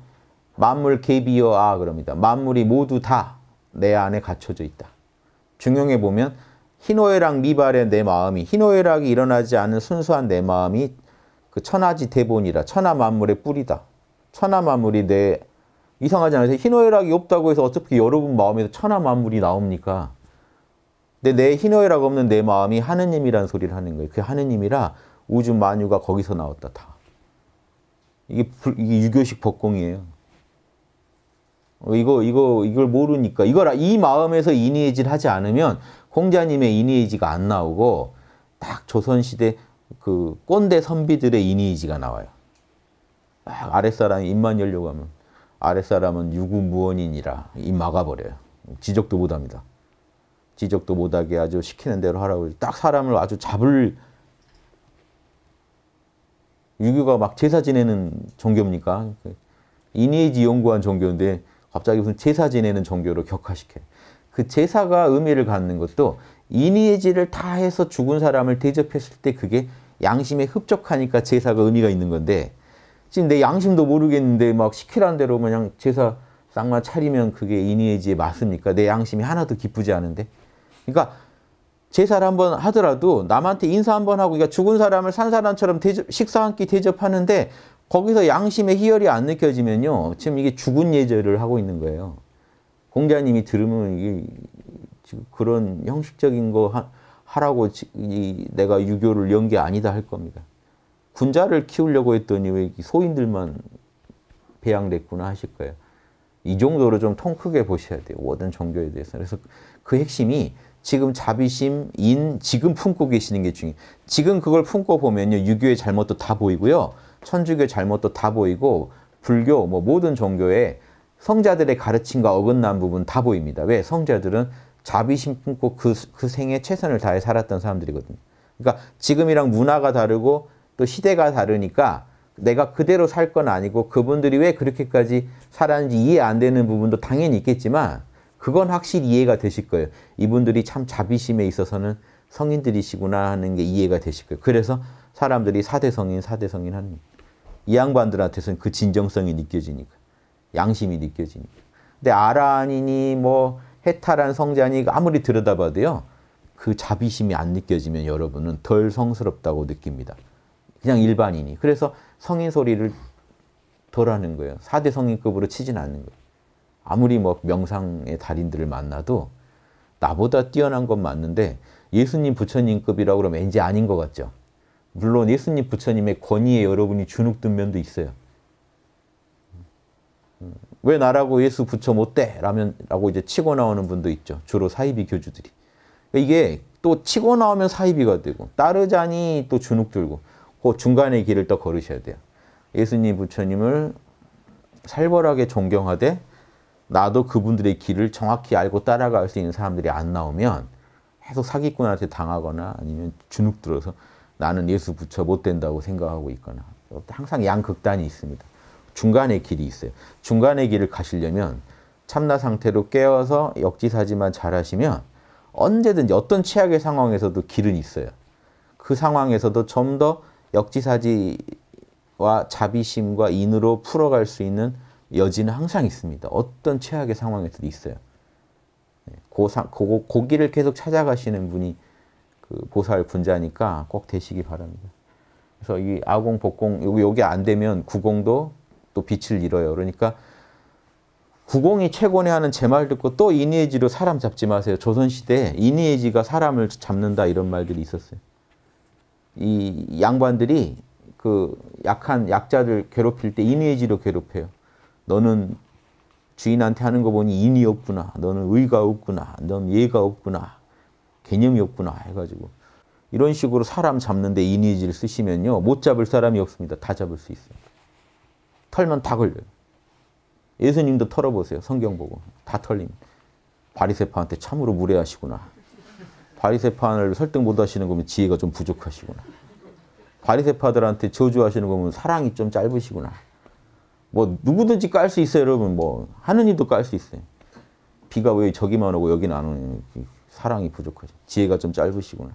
만물 개비여 아 그럽니다. 만물이 모두 다 내 안에 갖춰져 있다. 중용에 보면 희노애락 미발의 내 마음이 희노애락이 일어나지 않은 순수한 내 마음이 그 천하지 대본이라 천하 만물의 뿌리다. 천하 만물이 내 이상하지 않아요. 희노애락이 없다고 해서 어차피 여러분 마음에서 천하 만물이 나옵니까? 근데 내 희노애락 없는 내 마음이 하느님이라는 소리를 하는 거예요. 그 하느님이라 우주 만유가 거기서 나왔다 다. 이게, 불, 이게 유교식 법공이에요. 어, 이거 이거 이걸 모르니까 이걸 이 마음에서 이니에질 하지 않으면 공자님의 이니에지가 안 나오고 딱 조선 시대 그 꼰대 선비들의 이니에지가 나와요. 막아랫사람 입만 열려고 하면 아랫사람은 유구무원이니라 입 막아버려요. 지적도 못합니다. 지적도 못하게 아주 시키는 대로 하라고 딱 사람을 아주 잡을 유교가 막 제사 지내는 종교입니까? 이니에지 연구한 종교인데 갑자기 무슨 제사 지내는 종교로 격화시켜. 그 제사가 의미를 갖는 것도 이니에지를 다 해서 죽은 사람을 대접했을 때 그게 양심에 흡족하니까 제사가 의미가 있는 건데 지금 내 양심도 모르겠는데 막 시키라는 대로 그냥 제사 쌍만 차리면 그게 이니에지에 맞습니까? 내 양심이 하나도 기쁘지 않은데 그러니까 제사를 한 번 하더라도 남한테 인사 한 번 하고 그러니까 죽은 사람을 산 사람처럼 대접, 식사 한 끼 대접하는데 거기서 양심의 희열이 안 느껴지면요. 지금 이게 죽은 예절을 하고 있는 거예요. 공자님이 들으면 이게 지금 그런 형식적인 거 하, 라고 내가 유교를 연 게 아니다 할 겁니다. 군자를 키우려고 했더니 왜 소인들만 배양됐구나 하실 거예요. 이 정도로 좀 통 크게 보셔야 돼요. 모든 종교에 대해서. 그래서 그 핵심이 지금 자비심, 인, 지금 품고 계시는 게 중요해요. 지금 그걸 품고 보면요. 유교의 잘못도 다 보이고요. 천주교의 잘못도 다 보이고 불교, 뭐 모든 종교의 성자들의 가르침과 어긋난 부분 다 보입니다. 왜? 성자들은 자비심 품고 그, 그 생에 최선을 다해 살았던 사람들이거든요. 그러니까 지금이랑 문화가 다르고 또 시대가 다르니까 내가 그대로 살 건 아니고 그분들이 왜 그렇게까지 살았는지 이해 안 되는 부분도 당연히 있겠지만 그건 확실히 이해가 되실 거예요. 이분들이 참 자비심에 있어서는 성인들이시구나 하는 게 이해가 되실 거예요. 그래서 사람들이 사대 성인, 사대 성인 하는 이 양반들한테서는 그 진정성이 느껴지니까 양심이 느껴지니까. 근데 아란이니 뭐 해탈한 성자니 아무리 들여다봐도요. 그 자비심이 안 느껴지면 여러분은 덜 성스럽다고 느낍니다. 그냥 일반인이. 그래서 성인 소리를 덜 하는 거예요. 4대 성인급으로 치진 않는 거예요. 아무리 뭐 명상의 달인들을 만나도 나보다 뛰어난 건 맞는데 예수님 부처님급이라고 그러면 왠지 아닌 것 같죠. 물론 예수님 부처님의 권위에 여러분이 주눅든 면도 있어요. 음, 왜 나라고 예수 부처 못돼? 라면, 라고 이제 치고 나오는 분도 있죠. 주로 사이비 교주들이. 그러니까 이게 또 치고 나오면 사이비가 되고 따르자니 또 주눅 들고 그 중간의 길을 또 걸으셔야 돼요. 예수님 부처님을 살벌하게 존경하되 나도 그분들의 길을 정확히 알고 따라갈 수 있는 사람들이 안 나오면 계속 사기꾼한테 당하거나 아니면 주눅 들어서 나는 예수 부처 못 된다고 생각하고 있거나 항상 양극단이 있습니다. 중간의 길이 있어요. 중간의 길을 가시려면 참나 상태로 깨어서 역지사지만 잘하시면 언제든지 어떤 최악의 상황에서도 길은 있어요. 그 상황에서도 좀 더 역지사지와 자비심과 인으로 풀어갈 수 있는 여지는 항상 있습니다. 어떤 최악의 상황에서도 있어요. 예, 고, 고, 고기를 계속 찾아가시는 분이 그 보살 분자니까 꼭 되시기 바랍니다. 그래서 이 아공, 복공, 여기, 여기 안 되면 구공도 또 빛을 잃어요. 그러니까 구공이 최고네 하는 제 말 듣고 또 이니에지로 사람 잡지 마세요. 조선시대에 이니에지가 사람을 잡는다 이런 말들이 있었어요. 이 양반들이 그 약한 약자들 괴롭힐 때 이니에지로 괴롭혀요. 너는 주인한테 하는 거 보니 인이 없구나. 너는 의가 없구나. 너는 예가 없구나. 개념이 없구나 해가지고 이런 식으로 사람 잡는데 이니지를 쓰시면요. 못 잡을 사람이 없습니다. 다 잡을 수 있어요. 털면 다 걸려요. 예수님도 털어보세요. 성경 보고. 다털림 바리세파한테 참으로 무례하시구나. 바리세파를 설득 못 하시는 거면 지혜가 좀 부족하시구나. 바리세파들한테 저주하시는 거면 사랑이 좀 짧으시구나. 뭐 누구든지 깔 수 있어요, 여러분. 뭐 하느님도 깔 수 있어요. 비가 왜 저기만 오고 여기는 안 오는 사랑이 부족하죠. 지혜가 좀 짧으시구나.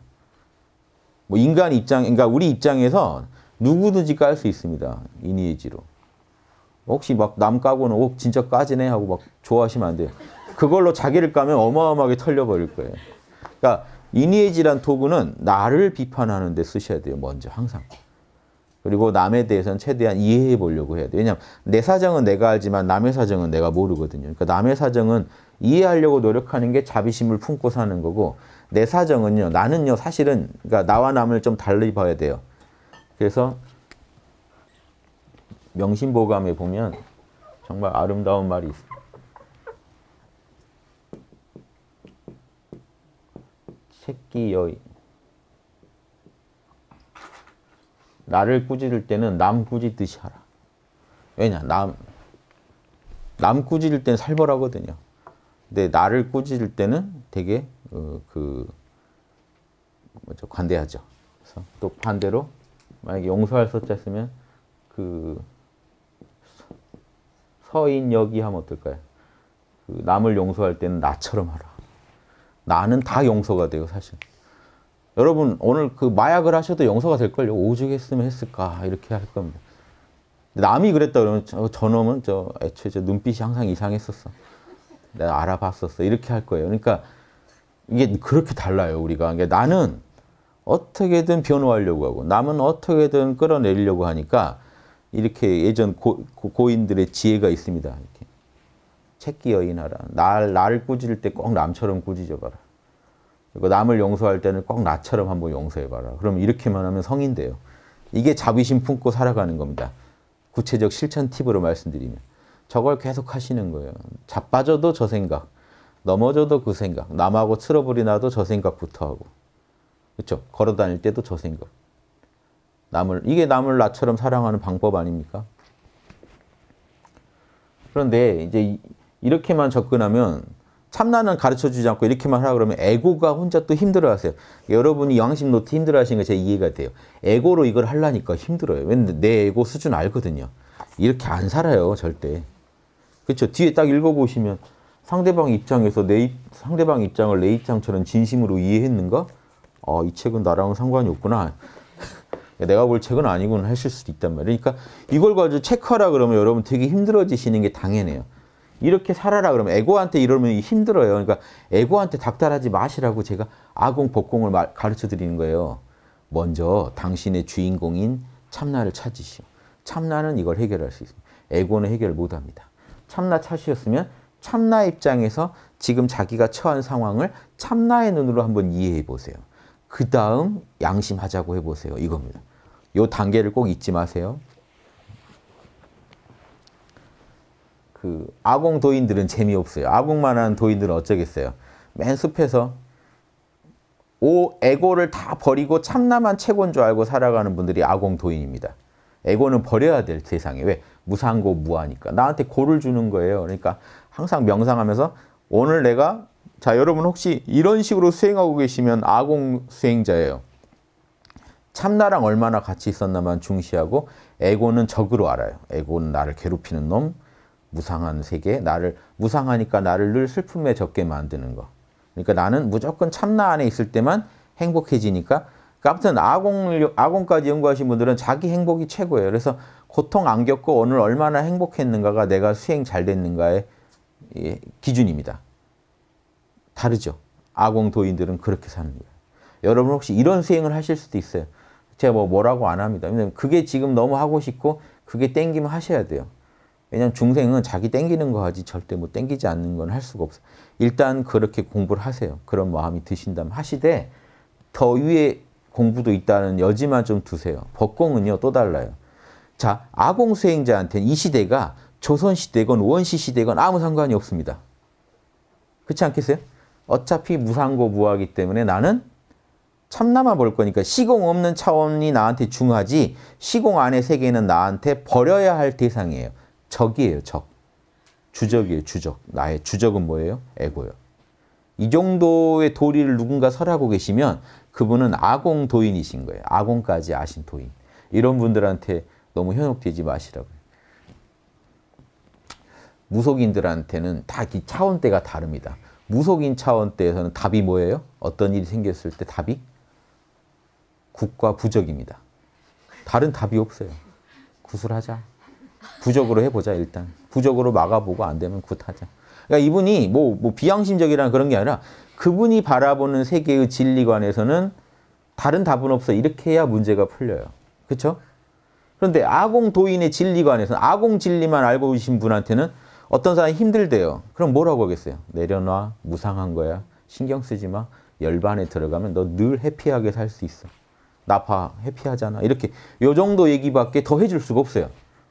뭐 인간 입장, 그러니까 우리 입장에서 누구든지 깔 수 있습니다. 인의지로. 혹시 막 남 까고는 옥 어, 진짜 까지네 하고 막 좋아하시면 안 돼요. 그걸로 자기를 까면 어마어마하게 털려버릴 거예요. 그러니까 인의지란 도구는 나를 비판하는 데 쓰셔야 돼요. 먼저 항상. 그리고 남에 대해서는 최대한 이해해 보려고 해야 돼요. 왜냐하면 내 사정은 내가 알지만 남의 사정은 내가 모르거든요. 그러니까 남의 사정은 이해하려고 노력하는 게 자비심을 품고 사는 거고 내 사정은요. 나는요. 사실은 그러니까 나와 남을 좀 달리 봐야 돼요. 그래서 명심보감에 보면 정말 아름다운 말이 있어요. 새끼 여인 나를 꾸짖을 때는 남 꾸짖듯이 하라. 왜냐? 남, 남 꾸짖을 때는 살벌하거든요. 근데 나를 꾸짖을 때는 되게 어, 그 뭐죠? 관대하죠. 그래서 또 반대로 만약에 용서할 서자 쓰면 그 서인 여기 하면 어떨까요? 그 남을 용서할 때는 나처럼 하라. 나는 다 용서가 돼요, 사실. 여러분 오늘 그 마약을 하셔도 용서가 될 걸요. 오죽 했으면 했을까 이렇게 할 겁니다. 남이 그랬다 그러면 저, 저놈은 저 애초에 저 눈빛이 항상 이상했었어. 내가 알아봤었어. 이렇게 할 거예요. 그러니까 이게 그렇게 달라요 우리가. 그러니까 나는 어떻게든 변호하려고 하고 남은 어떻게든 끌어내리려고 하니까 이렇게 예전 고, 인들의 지혜가 있습니다. 이렇게. 새끼 여인하라. 날, 나꾸짖때꼭 남처럼 꾸짖어봐라. 그리고 남을 용서할 때는 꼭 나처럼 한번 용서해봐라. 그럼 이렇게만 하면 성인 돼요. 이게 자비심 품고 살아가는 겁니다. 구체적 실천 팁으로 말씀드리면. 저걸 계속 하시는 거예요. 자빠져도 저 생각, 넘어져도 그 생각, 남하고 트러블이 나도 저 생각부터 하고. 그렇죠? 걸어 다닐 때도 저 생각. 남을, 이게 남을 나처럼 사랑하는 방법 아닙니까? 그런데 이제 이렇게만 접근하면 참나는 가르쳐주지 않고 이렇게만 하라 그러면 에고가 혼자 또 힘들어하세요. 여러분이 양심 노트 힘들어하시는 게제 이해가 돼요. 에고로 이걸 하려니까 힘들어요. 왜냐내 에고 수준 알거든요. 이렇게 안 살아요, 절대. 그렇죠? 뒤에 딱 읽어보시면 상대방 입장에서 내 상대방 입장을 내 입장처럼 진심으로 이해했는가? 아, 이 책은 나랑은 상관이 없구나. *laughs* 내가 볼 책은 아니군 하실 수도 있단 말이에요. 그러니까 이걸 가지고 체크하라 그러면 여러분 되게 힘들어지시는 게 당연해요. 이렇게 살아라 그러면 에고한테 이러면 힘들어요. 그러니까 에고한테 닥달하지 마시라고 제가 아공, 복공을 가르쳐 드리는 거예요. 먼저 당신의 주인공인 참나를 찾으시오. 참나는 이걸 해결할 수 있습니다. 에고는 해결 못합니다. 참나 찾으셨으면 참나 입장에서 지금 자기가 처한 상황을 참나의 눈으로 한번 이해해 보세요. 그 다음 양심하자고 해보세요. 이겁니다. 요 단계를 꼭 잊지 마세요. 그 아공 도인들은 재미없어요. 아공만한 도인들은 어쩌겠어요. 맨 숲에서 오 에고를 다 버리고 참나만 최고인 줄 알고 살아가는 분들이 아공 도인입니다. 에고는 버려야 될 세상에. 왜? 무상고 무하니까. 나한테 고를 주는 거예요. 그러니까 항상 명상하면서 오늘 내가 자 여러분 혹시 이런 식으로 수행하고 계시면 아공 수행자예요. 참나랑 얼마나 같이 있었나만 중시하고 에고는 적으로 알아요. 에고는 나를 괴롭히는 놈, 무상한 세계, 나를 무상하니까 나를 늘 슬픔에 적게 만드는 거. 그러니까 나는 무조건 참나 안에 있을 때만 행복해지니까 그러니까 아무튼 아공, 아공까지 연구하신 분들은 자기 행복이 최고예요. 그래서 고통 안 겪고 오늘 얼마나 행복했는가가 내가 수행 잘 됐는가의 예, 기준입니다. 다르죠. 아공 도인들은 그렇게 사는 거예요. 여러분 혹시 이런 수행을 하실 수도 있어요. 제가 뭐 뭐라고 안 합니다. 왜냐면 그게 지금 너무 하고 싶고 그게 땡기면 하셔야 돼요. 왜냐하면 중생은 자기 땡기는 거 하지 절대 뭐 땡기지 않는 건 할 수가 없어. 일단 그렇게 공부를 하세요. 그런 마음이 드신다면 하시되 더 위에 공부도 있다는 여지만 좀 두세요. 법공은요 또 달라요. 자 아공 수행자한테는 이 시대가 조선 시대건 원시 시대건 아무 상관이 없습니다. 그렇지 않겠어요? 어차피 무상고 무하기 때문에 나는 참나만 볼 거니까 시공 없는 차원이 나한테 중하지 시공 안의 세계는 나한테 버려야 할 대상이에요. 적이에요, 적. 주적이에요, 주적. 나의 주적은 뭐예요? 에고요. 이 정도의 도리를 누군가 설하고 계시면 그분은 아공 도인이신 거예요. 아공까지 아신 도인. 이런 분들한테 너무 현혹되지 마시라고요. 무속인들한테는 다 차원대가 다릅니다. 무속인 차원대에서는 답이 뭐예요? 어떤 일이 생겼을 때 답이? 국과 부적입니다. 다른 답이 없어요. 구술하자. 부적으로 해보자 일단. 부적으로 막아보고 안 되면 굿하자. 그러니까 이분이 뭐, 뭐 비양심적이라는 그런 게 아니라 그분이 바라보는 세계의 진리관에서는 다른 답은 없어. 이렇게 해야 문제가 풀려요. 그렇죠? 그런데 아공도인의 진리관에서는 아공 진리만 알고 계신 분한테는 어떤 사람이 힘들대요. 그럼 뭐라고 하겠어요? 내려놔. 무상한 거야. 신경 쓰지 마. 열반에 들어가면 너 늘 해피하게 살 수 있어. 나파 해피하잖아. 이렇게 요 정도 얘기밖에 더 해줄 수가 없어요.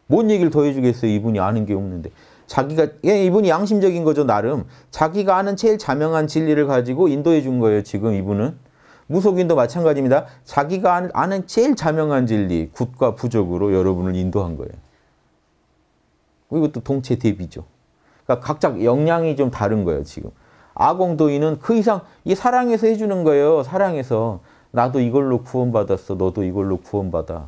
뭔 얘기를 더 해주겠어요. 이분이 아는 게 없는데. 자기가 예, 이분이 양심적인 거죠 나름 자기가 아는 제일 자명한 진리를 가지고 인도해 준 거예요 지금 이분은 무속인도 마찬가지입니다 자기가 아는 제일 자명한 진리 굿과 부족으로 여러분을 인도한 거예요 이것도 동체 대비죠 그러니까 각자 역량이 좀 다른 거예요 지금 아공도인은 그 이상 이 사랑에서 해주는 거예요 사랑에서 나도 이걸로 구원받았어 너도 이걸로 구원받아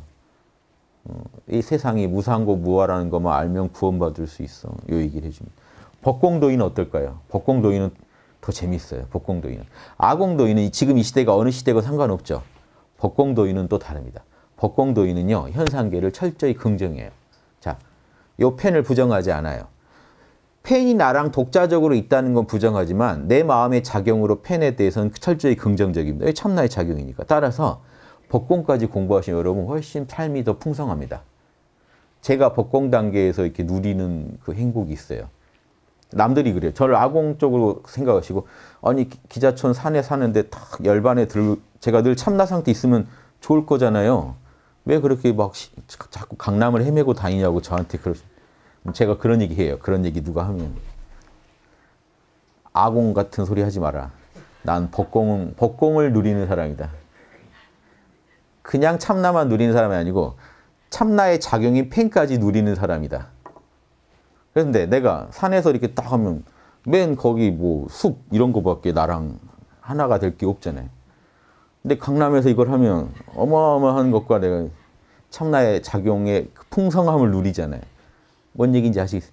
이 세상이 무상고 무화라는 것만 알면 구원받을 수 있어. 요 얘기를 해줍니다. 법공도인은 어떨까요? 법공도인은 더 재밌어요. 법공도인은. 아공도인은 지금 이 시대가 어느 시대고 상관없죠. 법공도인은 또 다릅니다. 법공도인은요. 현상계를 철저히 긍정해요. 자, 요 펜을 부정하지 않아요. 펜이 나랑 독자적으로 있다는 건 부정하지만 내 마음의 작용으로 펜에 대해서는 철저히 긍정적입니다. 참나의 작용이니까. 따라서 법공까지 공부하신 여러분 훨씬 삶이 더 풍성합니다. 제가 법공 단계에서 이렇게 누리는 그 행복이 있어요. 남들이 그래요. 저를 아공 쪽으로 생각하시고 아니 기자촌 산에 사는데 탁 열반에 들 제가 늘 참나 상태 있으면 좋을 거잖아요. 왜 그렇게 막 시, 자꾸 강남을 헤매고 다니냐고 저한테 그러 제가 그런 얘기 해요. 그런 얘기 누가 하면 아공 같은 소리 하지 마라. 난법공 법공을 누리는 사람이다. 그냥 참나만 누리는 사람이 아니고 참나의 작용인 펜까지 누리는 사람이다. 그런데 내가 산에서 이렇게 딱 하면 맨 거기 뭐 숲 이런 거밖에 나랑 하나가 될 게 없잖아요. 근데 강남에서 이걸 하면 어마어마한 것과 내가 참나의 작용의 풍성함을 누리잖아요. 뭔 얘기인지 아시겠어요?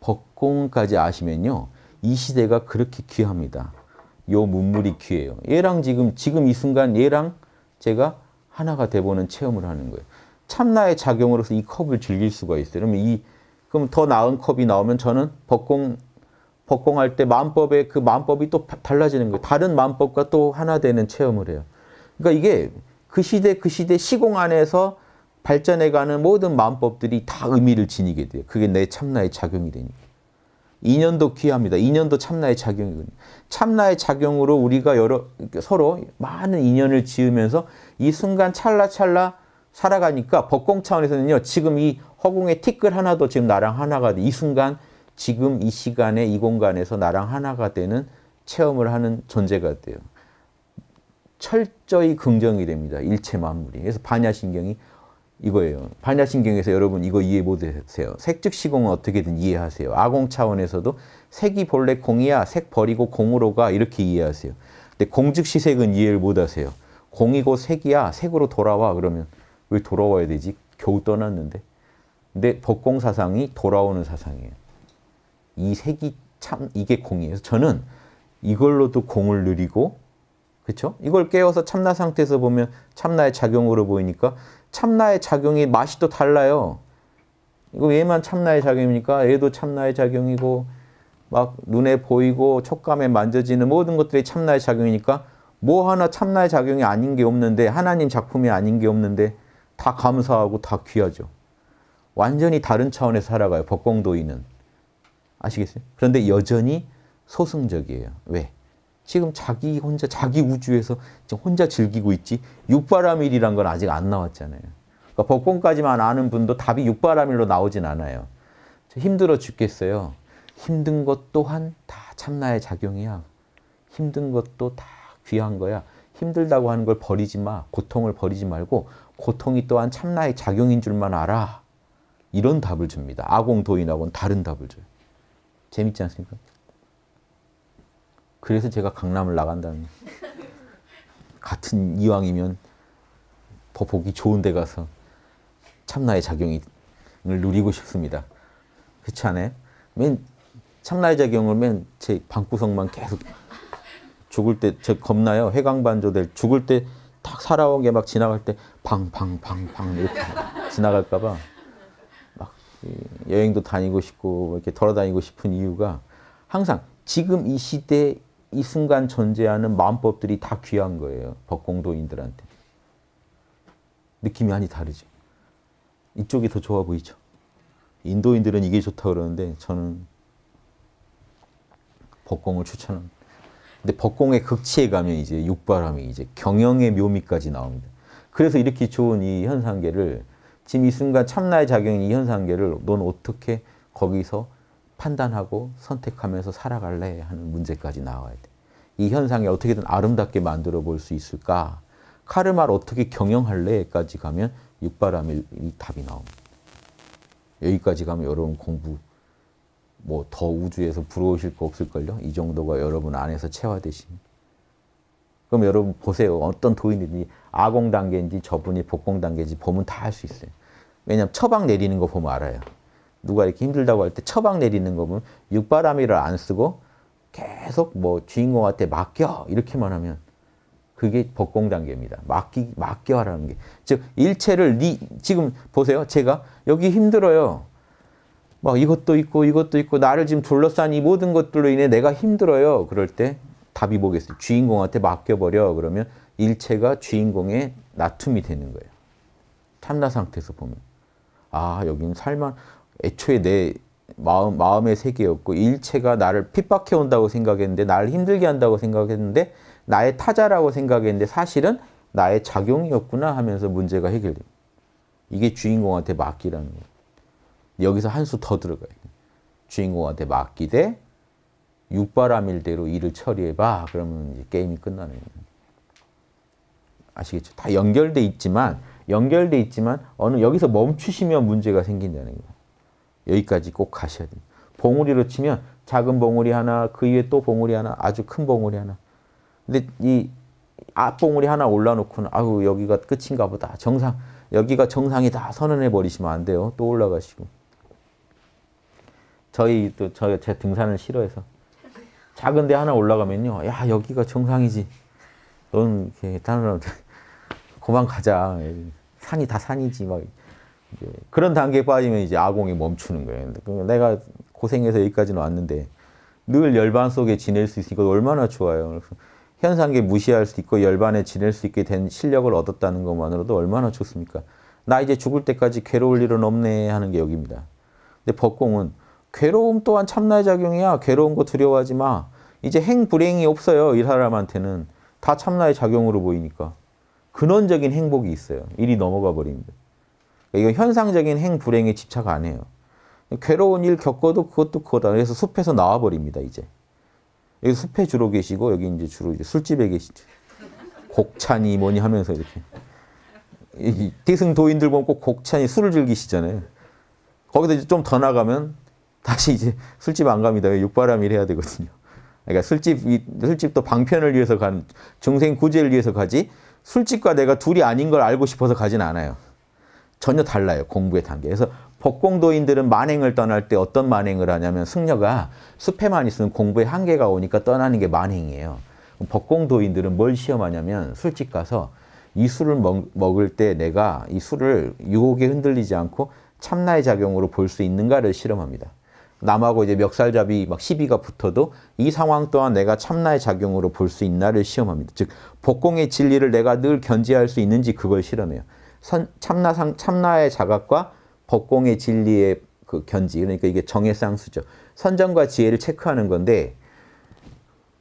법공까지 아시면요. 이 시대가 그렇게 귀합니다. 요 문물이 귀해요. 얘랑 지금, 지금 이 순간 얘랑 제가 하나가 돼보는 체험을 하는 거예요. 참나의 작용으로서 이 컵을 즐길 수가 있어요. 그러면 이 그럼 더 나은 컵이 나오면 저는 법공 법공할 때 만법의 그 만법이 또 달라지는 거예요. 다른 만법과 또 하나 되는 체험을 해요. 그러니까 이게 그 시대 그 시대 시공 안에서 발전해가는 모든 만법들이 다 의미를 지니게 돼요. 그게 내 참나의 작용이 되니까. 인연도 귀합니다. 인연도 참나의 작용이거든요. 참나의 작용으로 우리가 여러 서로 많은 인연을 지으면서 이 순간 찰나찰나 살아가니까 법공 차원에서는요. 지금 이 허공에 티끌 하나도 지금 나랑 하나가 이 순간 지금 이 시간에 이 공간에서 나랑 하나가 되는 체험을 하는 존재가 돼요. 철저히 긍정이 됩니다. 일체 만물이. 그래서 반야신경이 이거예요. 반야신경에서 여러분 이거 이해 못하세요. 색즉시공은 어떻게든 이해하세요. 아공 차원에서도 색이 본래 공이야. 색 버리고 공으로 가. 이렇게 이해하세요. 근데 공즉시색은 이해를 못하세요. 공이고 색이야. 색으로 돌아와. 그러면 왜 돌아와야 되지? 겨우 떠났는데. 근데 법공 사상이 돌아오는 사상이에요. 이 색이 참 이게 공이에요. 저는 이걸로도 공을 누리고 그렇죠? 이걸 깨워서 참나 상태에서 보면 참나의 작용으로 보이니까 참나의 작용이 맛이 또 달라요. 이거 얘만 참나의 작용이니까 얘도 참나의 작용이고 막 눈에 보이고 촉감에 만져지는 모든 것들이 참나의 작용이니까 뭐 하나 참나의 작용이 아닌 게 없는데 하나님 작품이 아닌 게 없는데 다 감사하고 다 귀하죠. 완전히 다른 차원에서 살아가요. 법공도인은. 아시겠어요? 그런데 여전히 소승적이에요. 왜? 지금 자기 혼자 자기 우주에서 지금 혼자 즐기고 있지 육바라밀이란 건 아직 안 나왔잖아요. 그러니까 법공까지만 아는 분도 답이 육바라밀로 나오진 않아요. 힘들어 죽겠어요. 힘든 것 또한 다 참나의 작용이야. 힘든 것도 다 귀한 거야. 힘들다고 하는 걸 버리지 마. 고통을 버리지 말고 고통이 또한 참나의 작용인 줄만 알아. 이런 답을 줍니다. 아공도인하고는 다른 답을 줘요. 재밌지 않습니까? 그래서 제가 강남을 나간다는 같은 이왕이면 보기 좋은 데 가서 참나의 작용을 누리고 싶습니다. 그렇지 않아요? 맨 참나의 작용을 맨 제 방구석만 계속 죽을 때저 겁나요. 해강반조될 죽을 때탁 살아온 게 막 지나갈 때 방방방방 이렇게 지나갈까 봐막 여행도 다니고 싶고 뭐 이렇게 돌아다니고 싶은 이유가 항상 지금 이 시대 이 순간 존재하는 마음법들이 다 귀한 거예요. 법공도인들한테. 느낌이 많이 다르죠. 이쪽이 더 좋아 보이죠. 인도인들은 이게 좋다 그러는데 저는 법공을 추천합니다. 근데 법공의 극치에 가면 이제 육바람이 이제 경영의 묘미까지 나옵니다. 그래서 이렇게 좋은 이 현상계를 지금 이 순간 참나의 작용인 이 현상계를 넌 어떻게 거기서 판단하고 선택하면서 살아갈래 하는 문제까지 나와야 돼. 이 현상이 어떻게든 아름답게 만들어 볼 수 있을까? 카르마를 어떻게 경영할래?까지 가면 육바람이 답이 나옵니다. 여기까지 가면 여러분 공부 뭐더 우주에서 부러우실 거 없을걸요? 이 정도가 여러분 안에서 체화되시 그럼 여러분 보세요. 어떤 도인이든지 아공 단계인지 저분이 복공 단계인지 보면 다 알 수 있어요. 왜냐면 처방 내리는 거 보면 알아요. 누가 이렇게 힘들다고 할 때 처방 내리는 거 보면 육바람이를 안 쓰고 계속 뭐 주인공한테 맡겨 이렇게만 하면 그게 법공 단계입니다. 맡기 맡겨라는 게 즉 일체를 니 지금 보세요. 제가 여기 힘들어요. 막 이것도 있고 이것도 있고 나를 지금 둘러싼 이 모든 것들로 인해 내가 힘들어요. 그럴 때 답이 뭐겠어요? 주인공한테 맡겨버려. 그러면 일체가 주인공의 나툼이 되는 거예요. 탐나 상태에서 보면. 아, 여기는 살만, 애초에 내 마음, 마음의 세계였고, 일체가 나를 핍박해 온다고 생각했는데, 나를 힘들게 한다고 생각했는데, 나의 타자라고 생각했는데, 사실은 나의 작용이었구나 하면서 문제가 해결됩니다. 이게 주인공한테 맡기라는 거예요. 여기서 한 수 더 들어가요. 주인공한테 맡기되 육바람일대로 일을 처리해봐. 그러면 게임이 끝나는 아시겠죠? 다 연결돼 있지만 연결돼 있지만 어느 여기서 멈추시면 문제가 생긴다는 거예요. 여기까지 꼭 가셔야 됩니 봉우리로 치면 작은 봉우리 하나, 그 위에 또 봉우리 하나, 아주 큰 봉우리 하나. 근데 이 앞봉우리 하나 올라놓고는 아우 여기가 끝인가 보다. 정상 여기가 정상이다 선언해 버리시면 안 돼요. 또 올라가시고. 저희 또저제 등산을 싫어해서 작은 데 하나 올라가면요. 야 여기가 정상이지. 넌 다른 사람 고만 *laughs* 가자. 산이 다 산이지 막 그런 단계에 빠지면 이제 아공이 멈추는 거예요. 그 내가 고생해서 여기까지는 왔는데 늘 열반 속에 지낼 수 있으니까 얼마나 좋아요. 현상계 무시할 수 있고 열반에 지낼 수 있게 된 실력을 얻었다는 것만으로도 얼마나 좋습니까? 나 이제 죽을 때까지 괴로울 일은 없네 하는 게 여기입니다. 근데 법공은 괴로움 또한 참나의 작용이야. 괴로운 거 두려워하지 마. 이제 행불행이 없어요. 이 사람한테는. 다 참나의 작용으로 보이니까. 근원적인 행복이 있어요. 일이 넘어가 버립니다. 그러니까 이건 현상적인 행불행에 집착 안 해요. 괴로운 일 겪어도 그것도 그거다. 그래서 숲에서 나와 버립니다. 이제. 여기 숲에 주로 계시고 여기 이제 주로 이제 술집에 계시죠. 곡찬이 뭐니 하면서 이렇게. 대승 도인들 보면 꼭 곡찬이 술을 즐기시잖아요. 거기서 좀 더 나가면 다시 이제 술집 안 갑니다. 육바람 일해야 되거든요. 그러니까 술집, 술집도 방편을 위해서 간, 중생 구제를 위해서 가지, 술집과 내가 둘이 아닌 걸 알고 싶어서 가진 않아요. 전혀 달라요. 공부의 단계. 그래서 법공도인들은 만행을 떠날 때 어떤 만행을 하냐면 승려가 숲에만 있으면 공부의 한계가 오니까 떠나는 게 만행이에요. 법공도인들은 뭘 시험하냐면 술집 가서 이 술을 먹, 을때 내가 이 술을 유혹에 흔들리지 않고 참나의 작용으로 볼 수 있는가를 실험합니다. 남하고 이제 멱살잡이 막 시비가 붙어도 이 상황 또한 내가 참나의 작용으로 볼 수 있나를 시험합니다. 즉 복공의 진리를 내가 늘 견지할 수 있는지 그걸 실험해요. 선, 참나 상, 참나의 자각과 법공의 진리의 그 견지 그러니까 이게 정의 쌍수죠. 선정과 지혜를 체크하는 건데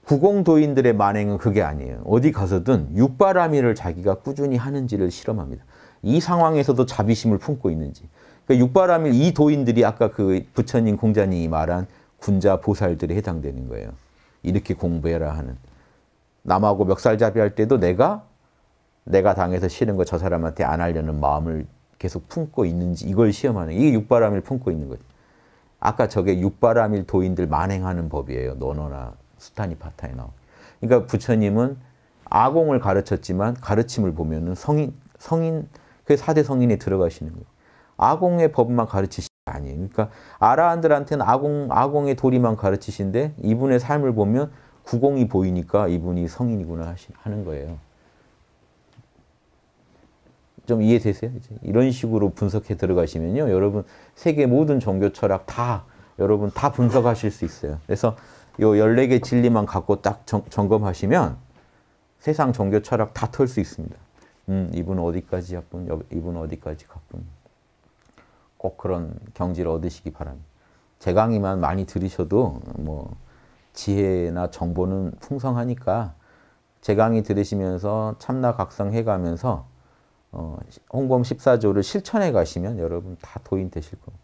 구공도인들의 만행은 그게 아니에요. 어디 가서든 육바라밀을 자기가 꾸준히 하는지를 실험합니다. 이 상황에서도 자비심을 품고 있는지 그러니까 육바라밀이 도인들이 아까 그 부처님 공자님이 말한 군자 보살들에 해당되는 거예요. 이렇게 공부해라 하는. 남하고 멱살잡이 할 때도 내가 내가 당해서 싫은 거 저 사람한테 안 하려는 마음을 계속 품고 있는지 이걸 시험하는 이게 육바람일 품고 있는 거죠. 아까 저게 육바람일 도인들 만행하는 법이에요. 노노나 수타니 파타에 나오. 그러니까 부처님은 아공을 가르쳤지만 가르침을 보면 성인 성인 그 사대 성인에 들어가시는 거예요. 아공의 법만 가르치시 아니에요. 그러니까 아라한들한테는 아공, 아공의 도리만 가르치신데 이분의 삶을 보면 구공이 보이니까 이분이 성인이구나 하는 거예요. 좀 이해되세요? 이런 식으로 분석해 들어가시면요. 여러분 세계 모든 종교 철학 다 여러분 다 분석하실 수 있어요. 그래서 요 14개 진리만 갖고 딱 점, 검하시면 세상 종교 철학 다 털 수 있습니다. 음, 이분 어디까지 가뿐, 이분 어디까지 가뿐. 꼭 그런 경지를 얻으시기 바랍니다. 많이 들으셔도 뭐 지혜나 정보는 풍성하니까 제 강의 들으시면서 참나 각성해 가면서 어, 홍범 14조를 실천해 가시면 여러분 다 도인 되실 겁니다.